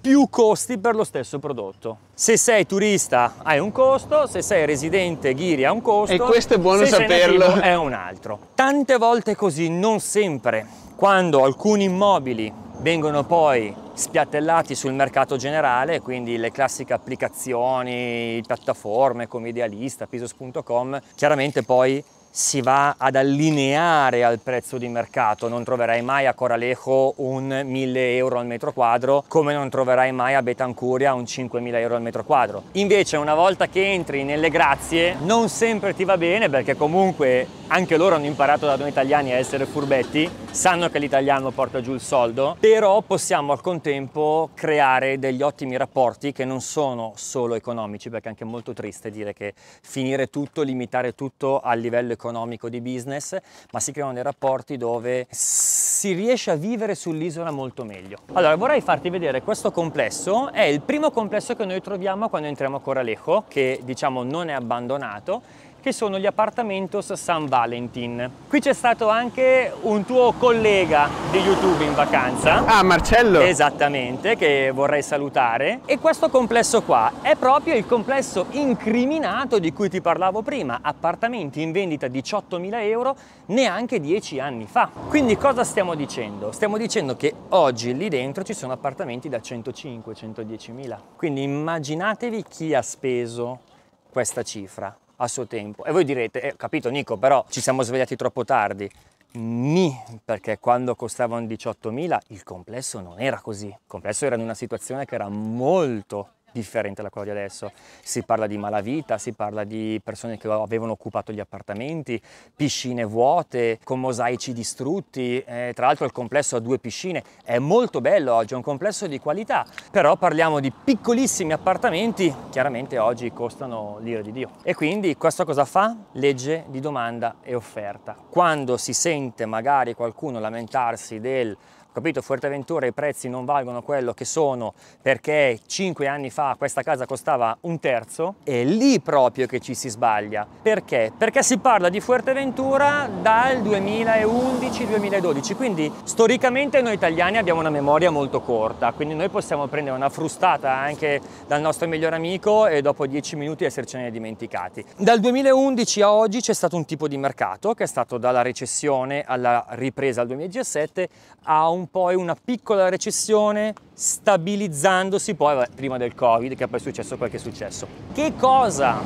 più costi per lo stesso prodotto. Se sei turista hai un costo, se sei residente ghiri ha un costo. E questo è buono saperlo. Nativo, è un altro. Tante volte così, non sempre. Quando alcuni immobili vengono poi spiattellati sul mercato generale, quindi le classiche applicazioni, piattaforme come Idealista, Pisos.com, chiaramente poi si va ad allineare al prezzo di mercato, non troverai mai a Coralejo un 1000 euro al metro quadro come non troverai mai a Betancuria un 5000 euro al metro quadro. Invece una volta che entri nelle grazie non sempre ti va bene perché comunque anche loro hanno imparato da noi italiani a essere furbetti, sanno che l'italiano porta giù il soldo, però possiamo al contempo creare degli ottimi rapporti che non sono solo economici perché è anche molto triste dire che finire tutto, limitare tutto a livello economico economico di business, ma si creano dei rapporti dove si riesce a vivere sull'isola molto meglio. Allora vorrei farti vedere questo complesso, è il primo complesso che noi troviamo quando entriamo a Coralejo, che diciamo non è abbandonato che sono gli appartamentos San Valentin. Qui c'è stato anche un tuo collega di YouTube in vacanza. Ah, Marcello! Esattamente, che vorrei salutare. E questo complesso qua è proprio il complesso incriminato di cui ti parlavo prima, appartamenti in vendita 18.000 euro neanche dieci anni fa. Quindi cosa stiamo dicendo? Stiamo dicendo che oggi lì dentro ci sono appartamenti da 105-110.000. Quindi immaginatevi chi ha speso questa cifra a suo tempo. E voi direte, eh, capito Nico, però ci siamo svegliati troppo tardi. Mi, perché quando costavano 18.000 il complesso non era così. Il complesso era in una situazione che era molto differente da quella di adesso. Si parla di malavita, si parla di persone che avevano occupato gli appartamenti, piscine vuote, con mosaici distrutti, eh, tra l'altro il complesso ha due piscine, è molto bello oggi, è un complesso di qualità, però parliamo di piccolissimi appartamenti, chiaramente oggi costano l'ira di Dio. E quindi questo cosa fa? Legge di domanda e offerta. Quando si sente magari qualcuno lamentarsi del capito Fuerteventura i prezzi non valgono quello che sono perché cinque anni fa questa casa costava un terzo è lì proprio che ci si sbaglia perché? perché si parla di Fuerteventura dal 2011-2012 quindi storicamente noi italiani abbiamo una memoria molto corta quindi noi possiamo prendere una frustata anche dal nostro miglior amico e dopo dieci minuti essercene dimenticati dal 2011 a oggi c'è stato un tipo di mercato che è stato dalla recessione alla ripresa al 2017 a un un poi una piccola recessione stabilizzandosi poi prima del Covid, che è poi successo quel che è successo. Che cosa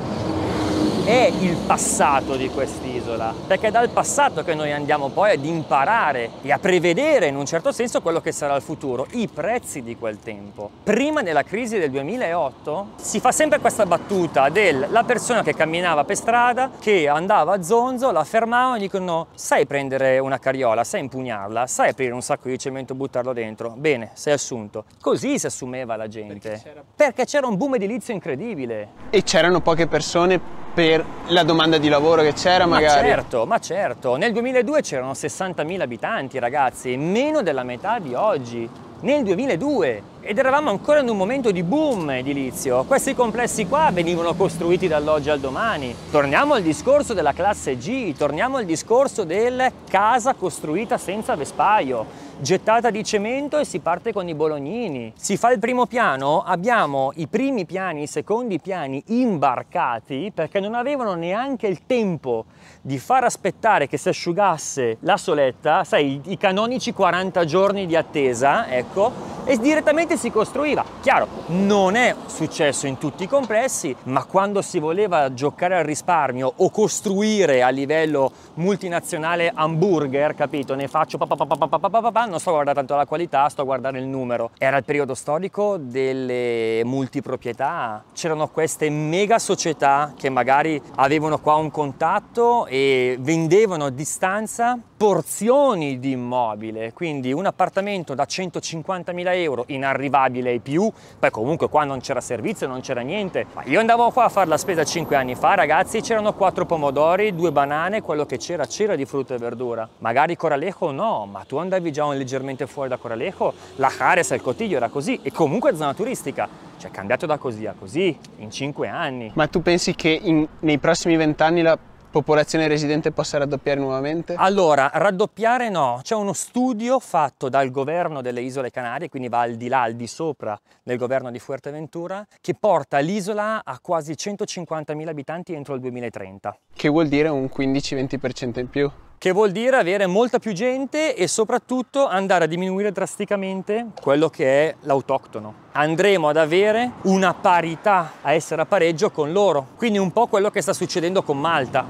è il passato di quest'isola, perché è dal passato che noi andiamo poi ad imparare e a prevedere in un certo senso quello che sarà il futuro, i prezzi di quel tempo. Prima della crisi del 2008 si fa sempre questa battuta della persona che camminava per strada, che andava a zonzo, la fermava e dicono sai prendere una carriola, sai impugnarla, sai aprire un sacco di cemento e buttarlo dentro, bene, sei assunto. Così si assumeva la gente, perché c'era un boom edilizio incredibile. E c'erano poche persone per la domanda di lavoro che c'era magari. Ma certo, ma certo. Nel 2002 c'erano 60.000 abitanti, ragazzi, meno della metà di oggi. Nel 2002 ed eravamo ancora in un momento di boom edilizio. Questi complessi qua venivano costruiti dall'oggi al domani. Torniamo al discorso della classe G, torniamo al discorso del casa costruita senza vespaio gettata di cemento e si parte con i bolognini. Si fa il primo piano, abbiamo i primi piani, i secondi piani imbarcati perché non avevano neanche il tempo di far aspettare che si asciugasse la soletta, sai, i, canonici 40 giorni di attesa, ecco, e direttamente si costruiva. Chiaro, non è successo in tutti i complessi, ma quando si voleva giocare al risparmio o costruire a livello multinazionale hamburger, capito? Ne faccio pa pa pa pa pa pa pa non sto guardando tanto la qualità, sto a guardare il numero. Era il periodo storico delle multiproprietà, c'erano queste mega società che magari avevano qua un contatto e vendevano a distanza porzioni di immobile, quindi un appartamento da 150.000 euro inarrivabile ai più, poi comunque qua non c'era servizio, non c'era niente. Ma io andavo qua a fare la spesa 5 anni fa, ragazzi, c'erano 4 pomodori, 2 banane, quello che c'era c'era di frutta e verdura. Magari Coralejo no, ma tu andavi già leggermente fuori da Coralejo, la Jares al Cotiglio era così e comunque zona turistica. Cioè è cambiato da così a così in 5 anni. Ma tu pensi che in, nei prossimi vent'anni la popolazione residente possa raddoppiare nuovamente? Allora, raddoppiare no. C'è uno studio fatto dal governo delle isole Canarie, quindi va al di là, al di sopra del governo di Fuerteventura, che porta l'isola a quasi 150.000 abitanti entro il 2030. Che vuol dire un 15-20% in più? che vuol dire avere molta più gente e soprattutto andare a diminuire drasticamente quello che è l'autoctono. Andremo ad avere una parità a essere a pareggio con loro, quindi un po' quello che sta succedendo con Malta,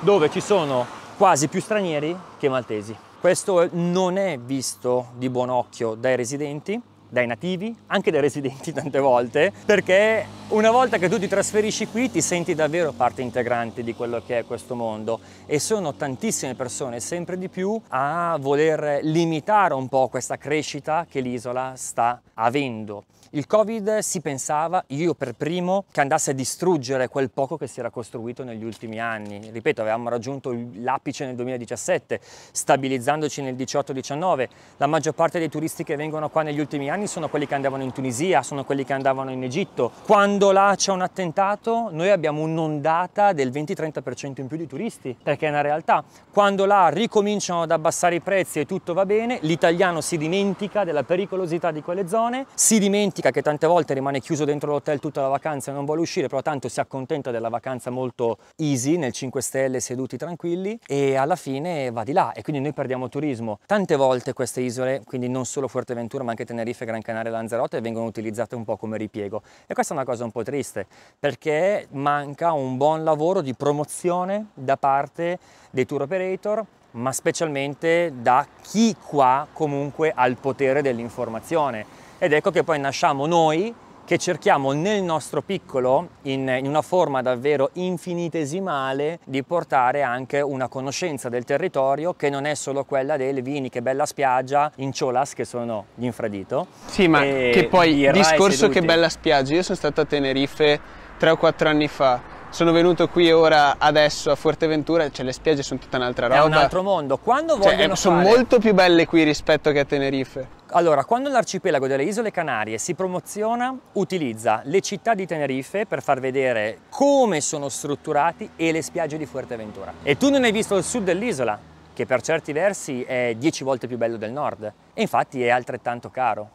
dove ci sono quasi più stranieri che maltesi. Questo non è visto di buon occhio dai residenti, dai nativi, anche dai residenti tante volte, perché una volta che tu ti trasferisci qui ti senti davvero parte integrante di quello che è questo mondo e sono tantissime persone, sempre di più, a voler limitare un po' questa crescita che l'isola sta avendo. Il Covid si pensava, io per primo, che andasse a distruggere quel poco che si era costruito negli ultimi anni. Ripeto, avevamo raggiunto l'apice nel 2017, stabilizzandoci nel 18-19. La maggior parte dei turisti che vengono qua negli ultimi anni sono quelli che andavano in Tunisia, sono quelli che andavano in Egitto. Quando là c'è un attentato, noi abbiamo un'ondata del 20-30% in più di turisti, perché è una realtà. Quando là ricominciano ad abbassare i prezzi e tutto va bene, l'italiano si dimentica della pericolosità di quelle zone, si dimentica romantica che tante volte rimane chiuso dentro l'hotel tutta la vacanza e non vuole uscire, però tanto si accontenta della vacanza molto easy, nel 5 stelle, seduti tranquilli, e alla fine va di là e quindi noi perdiamo turismo. Tante volte queste isole, quindi non solo Fuerteventura ma anche Tenerife, Gran Canaria e Lanzarote, vengono utilizzate un po' come ripiego. E questa è una cosa un po' triste, perché manca un buon lavoro di promozione da parte dei tour operator ma specialmente da chi qua comunque ha il potere dell'informazione ed ecco che poi nasciamo noi che cerchiamo nel nostro piccolo, in, in, una forma davvero infinitesimale, di portare anche una conoscenza del territorio che non è solo quella del vini, che bella spiaggia, in Ciolas, che sono gli infradito. Sì, ma che poi il discorso che bella spiaggia, io sono stato a Tenerife tre o quattro anni fa sono venuto qui ora adesso a Fuerteventura, cioè le spiagge sono tutta un'altra roba. È un altro mondo. Quando cioè, vogliono cioè, sono molto più belle qui rispetto che a Tenerife. Allora, quando l'arcipelago delle Isole Canarie si promoziona, utilizza le città di Tenerife per far vedere come sono strutturati e le spiagge di Fuerteventura. E tu non hai visto il sud dell'isola, che per certi versi è dieci volte più bello del nord, e infatti è altrettanto caro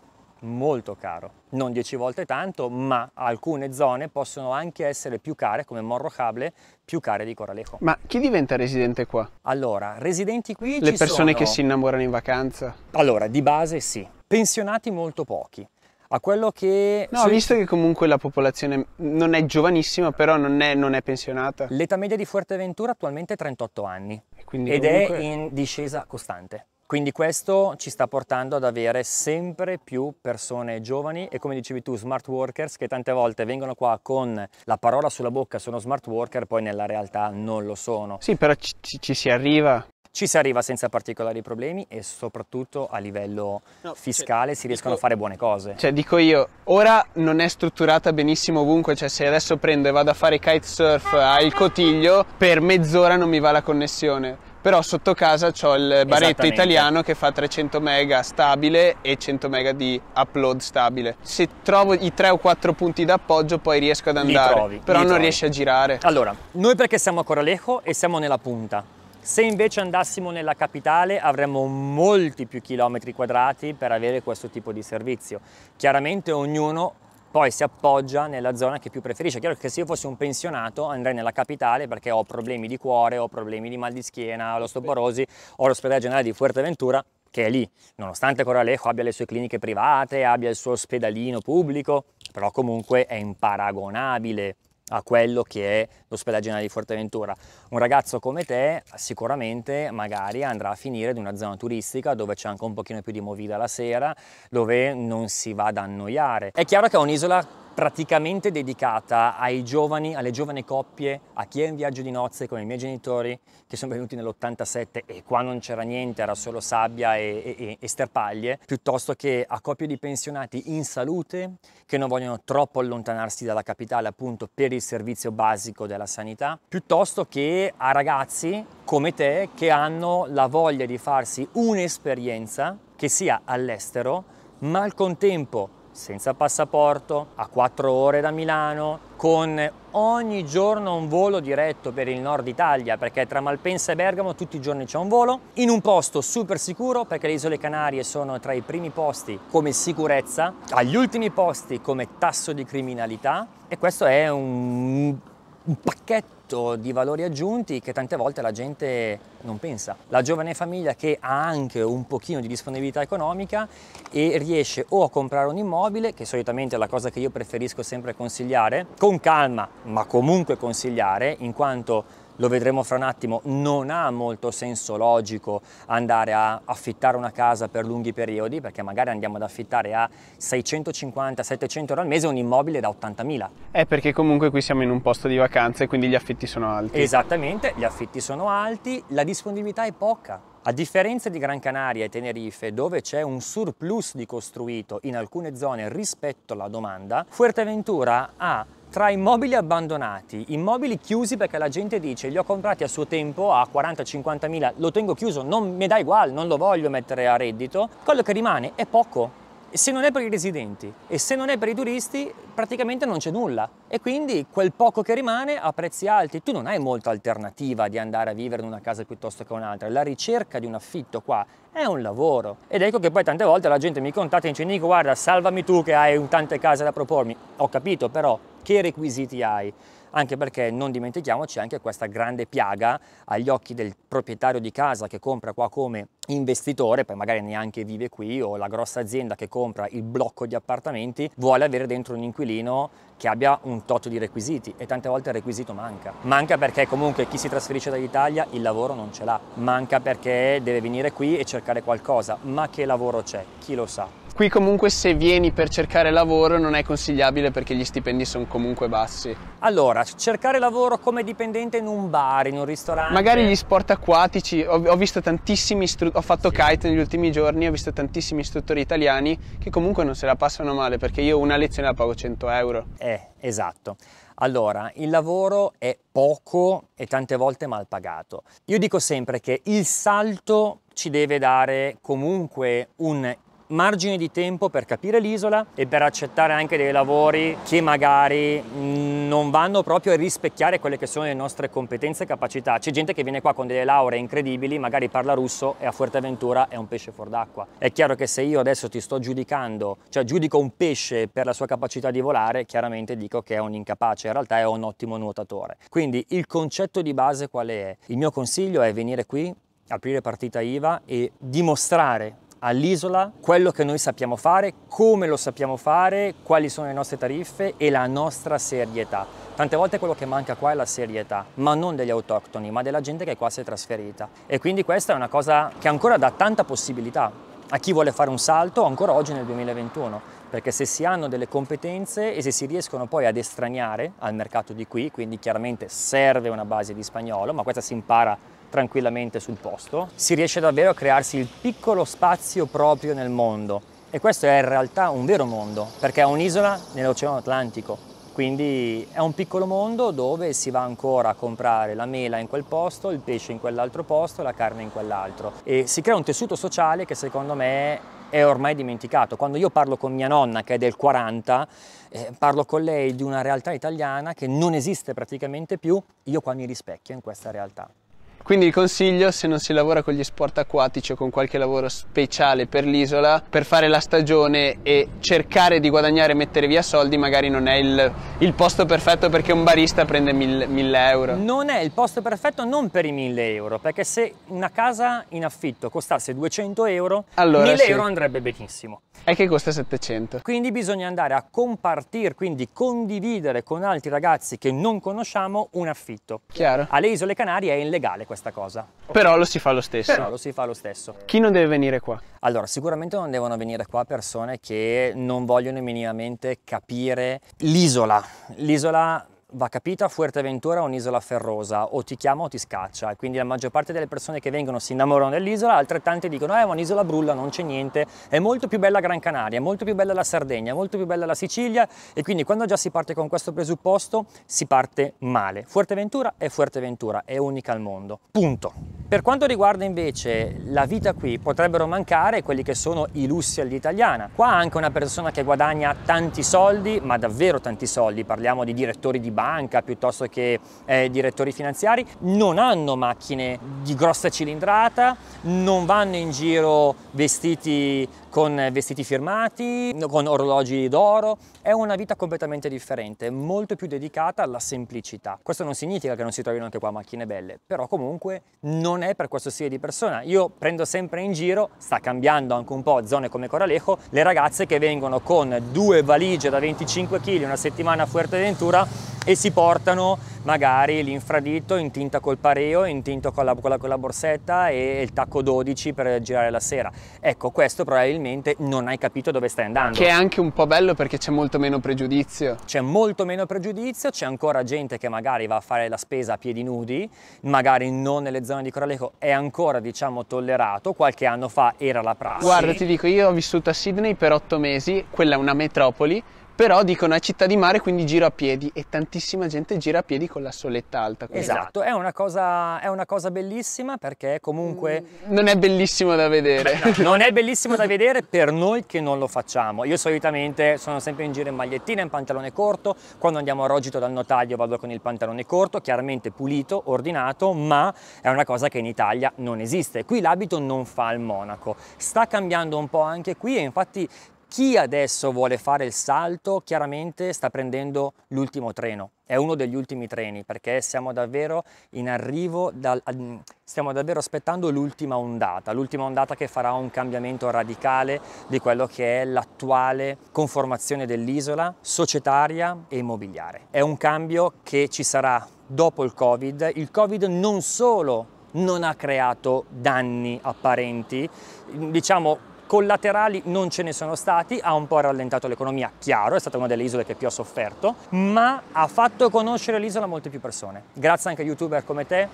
molto caro. Non 10 volte tanto, ma alcune zone possono anche essere più care, come Morro Cable, più care di Coralejo. Ma chi diventa residente qua? Allora, residenti qui Le persone sono... che si innamorano in vacanza? Allora, di base sì. Pensionati molto pochi a quello che... No, visto che comunque la popolazione non è giovanissima, però non è, non è pensionata. L'età media di Fuerteventura attualmente è 38 anni ed comunque... è in discesa costante. Quindi questo ci sta portando ad avere sempre più persone giovani e come dicevi tu smart workers che tante volte vengono qua con la parola sulla bocca sono smart worker, poi nella realtà non lo sono. Sì, però ci, ci si arriva. Ci si arriva senza particolari problemi e soprattutto a livello no, cioè, fiscale cioè, si riescono dico, a fare buone cose. Cioè dico io, ora non è strutturata benissimo ovunque, cioè se adesso prendo e vado a fare kitesurf al Cotiglio, per mezz'ora non mi va la connessione però sotto casa ho il baretto italiano che fa 300 mega stabile e 100 mega di upload stabile. Se trovo i 3 o 4 punti d'appoggio poi riesco ad andare, trovi, però non trovi. riesci a girare. Allora, noi perché siamo a Coralejo e siamo nella punta, se invece andassimo nella capitale avremmo molti più chilometri quadrati per avere questo tipo di servizio. Chiaramente ognuno poi si appoggia nella zona che più preferisce. È chiaro che se io fossi un pensionato andrei nella capitale perché ho problemi di cuore, ho problemi di mal di schiena, ho l'ostoporosi, ho l'ospedale generale di Fuerteventura che è lì, nonostante Coralejo abbia le sue cliniche private, abbia il suo ospedalino pubblico, però comunque è imparagonabile a quello che è l'ospedagina di Forteventura. Un ragazzo come te sicuramente magari andrà a finire in una zona turistica dove c'è anche un pochino più di movida la sera, dove non si va ad annoiare. È chiaro che è un'isola praticamente dedicata ai giovani, alle giovani coppie, a chi è in viaggio di nozze come i miei genitori che sono venuti nell'87 e qua non c'era niente, era solo sabbia e, e, e, sterpaglie, piuttosto che a coppie di pensionati in salute che non vogliono troppo allontanarsi dalla capitale appunto per il servizio basico della alla sanità, piuttosto che a ragazzi come te che hanno la voglia di farsi un'esperienza che sia all'estero, ma al contempo senza passaporto, a 4 ore da Milano, con ogni giorno un volo diretto per il nord Italia, perché tra Malpensa e Bergamo tutti i giorni c'è un volo, in un posto super sicuro, perché le isole Canarie sono tra i primi posti come sicurezza, agli ultimi posti come tasso di criminalità, e questo è un un pacchetto di valori aggiunti che tante volte la gente non pensa. La giovane famiglia che ha anche un pochino di disponibilità economica e riesce o a comprare un immobile, che solitamente è la cosa che io preferisco sempre consigliare, con calma ma comunque consigliare, in quanto lo vedremo fra un attimo, non ha molto senso logico andare a affittare una casa per lunghi periodi perché magari andiamo ad affittare a 650-700 euro al mese un immobile da 80.000. È perché comunque qui siamo in un posto di vacanza e quindi gli affitti sono alti. Esattamente, gli affitti sono alti, la disponibilità è poca. A differenza di Gran Canaria e Tenerife, dove c'è un surplus di costruito in alcune zone rispetto alla domanda, Fuerteventura ha tra immobili abbandonati, immobili chiusi perché la gente dice li ho comprati a suo tempo a 40-50 mila, lo tengo chiuso, non mi dà uguale, non lo voglio mettere a reddito, quello che rimane è poco, se non è per i residenti e se non è per i turisti, praticamente non c'è nulla. E quindi quel poco che rimane a prezzi alti. Tu non hai molta alternativa di andare a vivere in una casa piuttosto che un'altra. La ricerca di un affitto qua è un lavoro. Ed ecco che poi tante volte la gente mi contatta e dice Nico guarda salvami tu che hai tante case da propormi. Ho capito però che requisiti hai anche perché non dimentichiamoci anche questa grande piaga agli occhi del proprietario di casa che compra qua come investitore, poi magari neanche vive qui, o la grossa azienda che compra il blocco di appartamenti, vuole avere dentro un inquilino che abbia un tot di requisiti e tante volte il requisito manca. Manca perché comunque chi si trasferisce dall'Italia il lavoro non ce l'ha, manca perché deve venire qui e cercare qualcosa, ma che lavoro c'è? Chi lo sa? Qui comunque se vieni per cercare lavoro non è consigliabile perché gli stipendi sono comunque bassi. Allora, cercare lavoro come dipendente in un bar, in un ristorante. Magari gli sport acquatici, ho, ho visto tantissimi istruttori, ho fatto sì. kite negli ultimi giorni, ho visto tantissimi istruttori italiani che comunque non se la passano male perché io una lezione la pago 100 euro. Eh, esatto. Allora, il lavoro è poco e tante volte mal pagato. Io dico sempre che il salto ci deve dare comunque un margine di tempo per capire l'isola e per accettare anche dei lavori che magari mm, non vanno proprio a rispecchiare quelle che sono le nostre competenze e capacità. C'è gente che viene qua con delle lauree incredibili, magari parla russo e a Fuerteventura è un pesce fuor d'acqua. È chiaro che se io adesso ti sto giudicando, cioè giudico un pesce per la sua capacità di volare, chiaramente dico che è un incapace, in realtà è un ottimo nuotatore. Quindi il concetto di base qual è? Il mio consiglio è venire qui aprire partita IVA e dimostrare all'isola quello che noi sappiamo fare, come lo sappiamo fare, quali sono le nostre tariffe e la nostra serietà. Tante volte quello che manca qua è la serietà, ma non degli autoctoni, ma della gente che qua si è trasferita. E quindi questa è una cosa che ancora dà tanta possibilità a chi vuole fare un salto ancora oggi nel 2021, perché se si hanno delle competenze e se si riescono poi ad estraniare al mercato di qui, quindi chiaramente serve una base di spagnolo, ma questa si impara tranquillamente sul posto, si riesce davvero a crearsi il piccolo spazio proprio nel mondo e questo è in realtà un vero mondo perché è un'isola nell'Oceano Atlantico. Quindi è un piccolo mondo dove si va ancora a comprare la mela in quel posto, il pesce in quell'altro posto, la carne in quell'altro. E si crea un tessuto sociale che secondo me è ormai dimenticato. Quando io parlo con mia nonna, che è del 40, eh, parlo con lei di una realtà italiana che non esiste praticamente più, io qua mi rispecchio in questa realtà. Quindi il consiglio, se non si lavora con gli sport acquatici o con qualche lavoro speciale per l'isola, per fare la stagione e cercare di guadagnare e mettere via soldi, magari non è il, il posto perfetto perché un barista prende 1000 euro. Non è il posto perfetto non per i 1000 euro, perché se una casa in affitto costasse 200 euro, allora, 1000 sì. euro andrebbe benissimo. È che costa 700. Quindi bisogna andare a compartir, quindi condividere con altri ragazzi che non conosciamo un affitto. Chiaro. Alle isole Canarie è illegale questa cosa. Però lo si fa lo stesso. Però lo si fa lo stesso. Chi non deve venire qua? Allora, sicuramente non devono venire qua persone che non vogliono minimamente capire l'isola. L'isola va capita Fuerteventura è un'isola ferrosa, o ti chiama o ti scaccia, quindi la maggior parte delle persone che vengono si innamorano dell'isola, altrettante dicono eh, è un'isola brulla, non c'è niente, è molto più bella Gran Canaria, è molto più bella la Sardegna, è molto più bella la Sicilia e quindi quando già si parte con questo presupposto si parte male. Fuerteventura è Fuerteventura, è unica al mondo, punto. Per quanto riguarda invece la vita qui, potrebbero mancare quelli che sono i lussi all'italiana. Qua anche una persona che guadagna tanti soldi, ma davvero tanti soldi, parliamo di direttori di banca, banca piuttosto che eh, direttori finanziari, non hanno macchine di grossa cilindrata, non vanno in giro vestiti con vestiti firmati, con orologi d'oro, è una vita completamente differente, molto più dedicata alla semplicità. Questo non significa che non si trovino anche qua macchine belle, però comunque non è per questo stile di persona. Io prendo sempre in giro, sta cambiando anche un po' zone come Coralejo, le ragazze che vengono con due valigie da 25 kg una settimana a Fuerteventura e si portano magari l'infradito in tinta col pareo, in tinta con la, con la, con la borsetta e il tacco 12 per girare la sera. Ecco, questo probabilmente non hai capito dove stai andando. Che è anche un po' bello perché c'è molto meno pregiudizio. C'è molto meno pregiudizio, c'è ancora gente che magari va a fare la spesa a piedi nudi, magari non nelle zone di Coraleco, è ancora diciamo tollerato, qualche anno fa era la prassi. Guarda, ti dico, io ho vissuto a Sydney per otto mesi, quella è una metropoli, però dicono è città di mare quindi giro a piedi e tantissima gente gira a piedi con la soletta alta quindi. esatto, esatto. è una, cosa, è una, cosa, bellissima perché comunque mm, non è bellissimo da vedere Beh, no, non è bellissimo da vedere per noi che non lo facciamo io solitamente sono sempre in giro in magliettina in pantalone corto quando andiamo a Rogito dal notaio vado con il pantalone corto chiaramente pulito ordinato ma è una cosa che in Italia non esiste qui l'abito non fa il monaco sta cambiando un po' anche qui e infatti chi adesso vuole fare il salto chiaramente sta prendendo l'ultimo treno, è uno degli ultimi treni perché siamo davvero in arrivo, dal, mm, stiamo davvero aspettando l'ultima ondata, l'ultima ondata che farà un cambiamento radicale di quello che è l'attuale conformazione dell'isola societaria e immobiliare. È un cambio che ci sarà dopo il Covid, il Covid non solo non ha creato danni apparenti, diciamo collaterali non ce ne sono stati, ha un po' rallentato l'economia, chiaro, è stata una delle isole che più ha sofferto, ma ha fatto conoscere l'isola a molte più persone, grazie anche a youtuber come te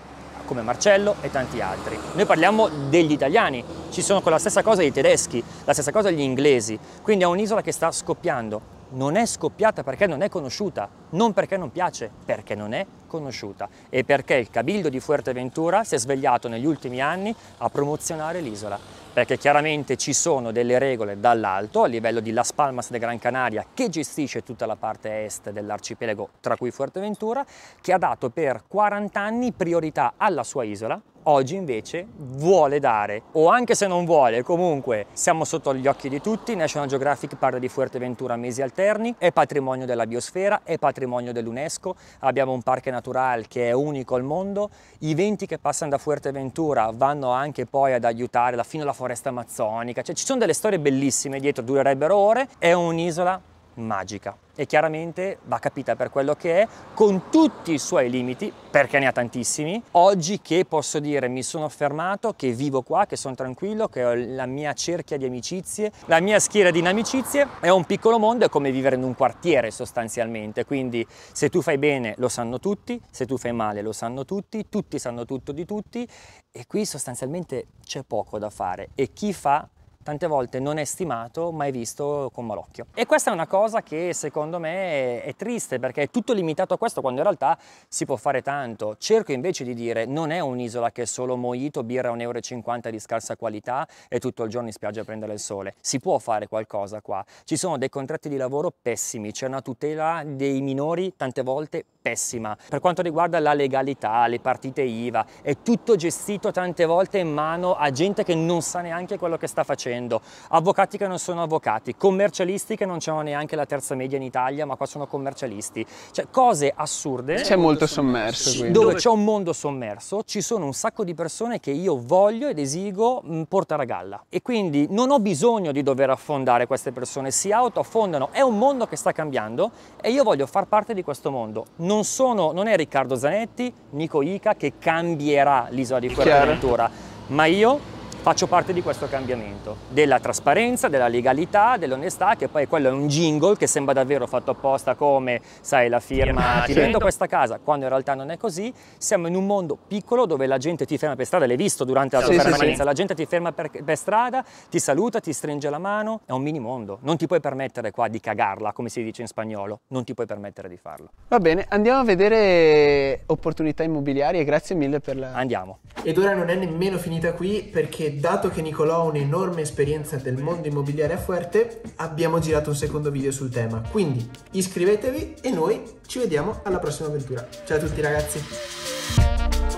come Marcello e tanti altri. Noi parliamo degli italiani, ci sono con la stessa cosa i tedeschi, la stessa cosa gli inglesi, quindi è un'isola che sta scoppiando. Non è scoppiata perché non è conosciuta, non perché non piace, perché non è conosciuta e perché il Cabildo di Fuerteventura si è svegliato negli ultimi anni a promozionare l'isola perché chiaramente ci sono delle regole dall'alto a livello di Las Palmas de Gran Canaria che gestisce tutta la parte est dell'arcipelago, tra cui Fuerteventura, che ha dato per 40 anni priorità alla sua isola oggi invece vuole dare, o anche se non vuole, comunque siamo sotto gli occhi di tutti, National Geographic parla di Fuerteventura a mesi alterni, è patrimonio della biosfera, è patrimonio dell'UNESCO, abbiamo un parco naturale che è unico al mondo, i venti che passano da Fuerteventura vanno anche poi ad aiutare la, fino alla foresta amazzonica, cioè ci sono delle storie bellissime dietro, durerebbero ore, è un'isola magica e chiaramente va capita per quello che è, con tutti i suoi limiti, perché ne ha tantissimi. Oggi che posso dire mi sono fermato, che vivo qua, che sono tranquillo, che ho la mia cerchia di amicizie, la mia schiera di inamicizie, è un piccolo mondo, è come vivere in un quartiere sostanzialmente, quindi se tu fai bene lo sanno tutti, se tu fai male lo sanno tutti, tutti sanno tutto di tutti e qui sostanzialmente c'è poco da fare e chi fa tante volte non è stimato ma è visto con malocchio. E questa è una cosa che secondo me è triste perché è tutto limitato a questo quando in realtà si può fare tanto. Cerco invece di dire non è un'isola che è solo mojito, birra 1,50 euro di scarsa qualità e tutto il giorno in spiaggia a prendere il sole. Si può fare qualcosa qua. Ci sono dei contratti di lavoro pessimi, c'è una tutela dei minori tante volte pessima. Per quanto riguarda la legalità, le partite IVA, è tutto gestito tante volte in mano a gente che non sa neanche quello che sta facendo crescendo, avvocati che non sono avvocati, commercialisti che non c'erano neanche la terza media in Italia, ma qua sono commercialisti. Cioè cose assurde. C'è molto sommerso. sommerso dove c'è un mondo sommerso, ci sono un sacco di persone che io voglio ed esigo portare a galla. E quindi non ho bisogno di dover affondare queste persone, si autoaffondano. È un mondo che sta cambiando e io voglio far parte di questo mondo. Non, sono, non è Riccardo Zanetti, Nico Ica che cambierà l'isola di Fuerteventura, ma io faccio parte di questo cambiamento, della trasparenza, della legalità, dell'onestà, che poi quello è un jingle che sembra davvero fatto apposta come, sai, la firma, ti vendo certo. questa casa, quando in realtà non è così, siamo in un mondo piccolo dove la gente ti ferma per strada, l'hai visto durante la tua sì, permanenza, sì. la gente ti ferma per, per, strada, ti saluta, ti stringe la mano, è un mini mondo, non ti puoi permettere qua di cagarla, come si dice in spagnolo, non ti puoi permettere di farlo. Va bene, andiamo a vedere opportunità immobiliari e grazie mille per la... Andiamo. Ed ora non è nemmeno finita qui perché dato che Nicolò ha un'enorme esperienza del mondo immobiliare a Fuerte, abbiamo girato un secondo video sul tema. Quindi iscrivetevi e noi ci vediamo alla prossima avventura. Ciao a tutti ragazzi!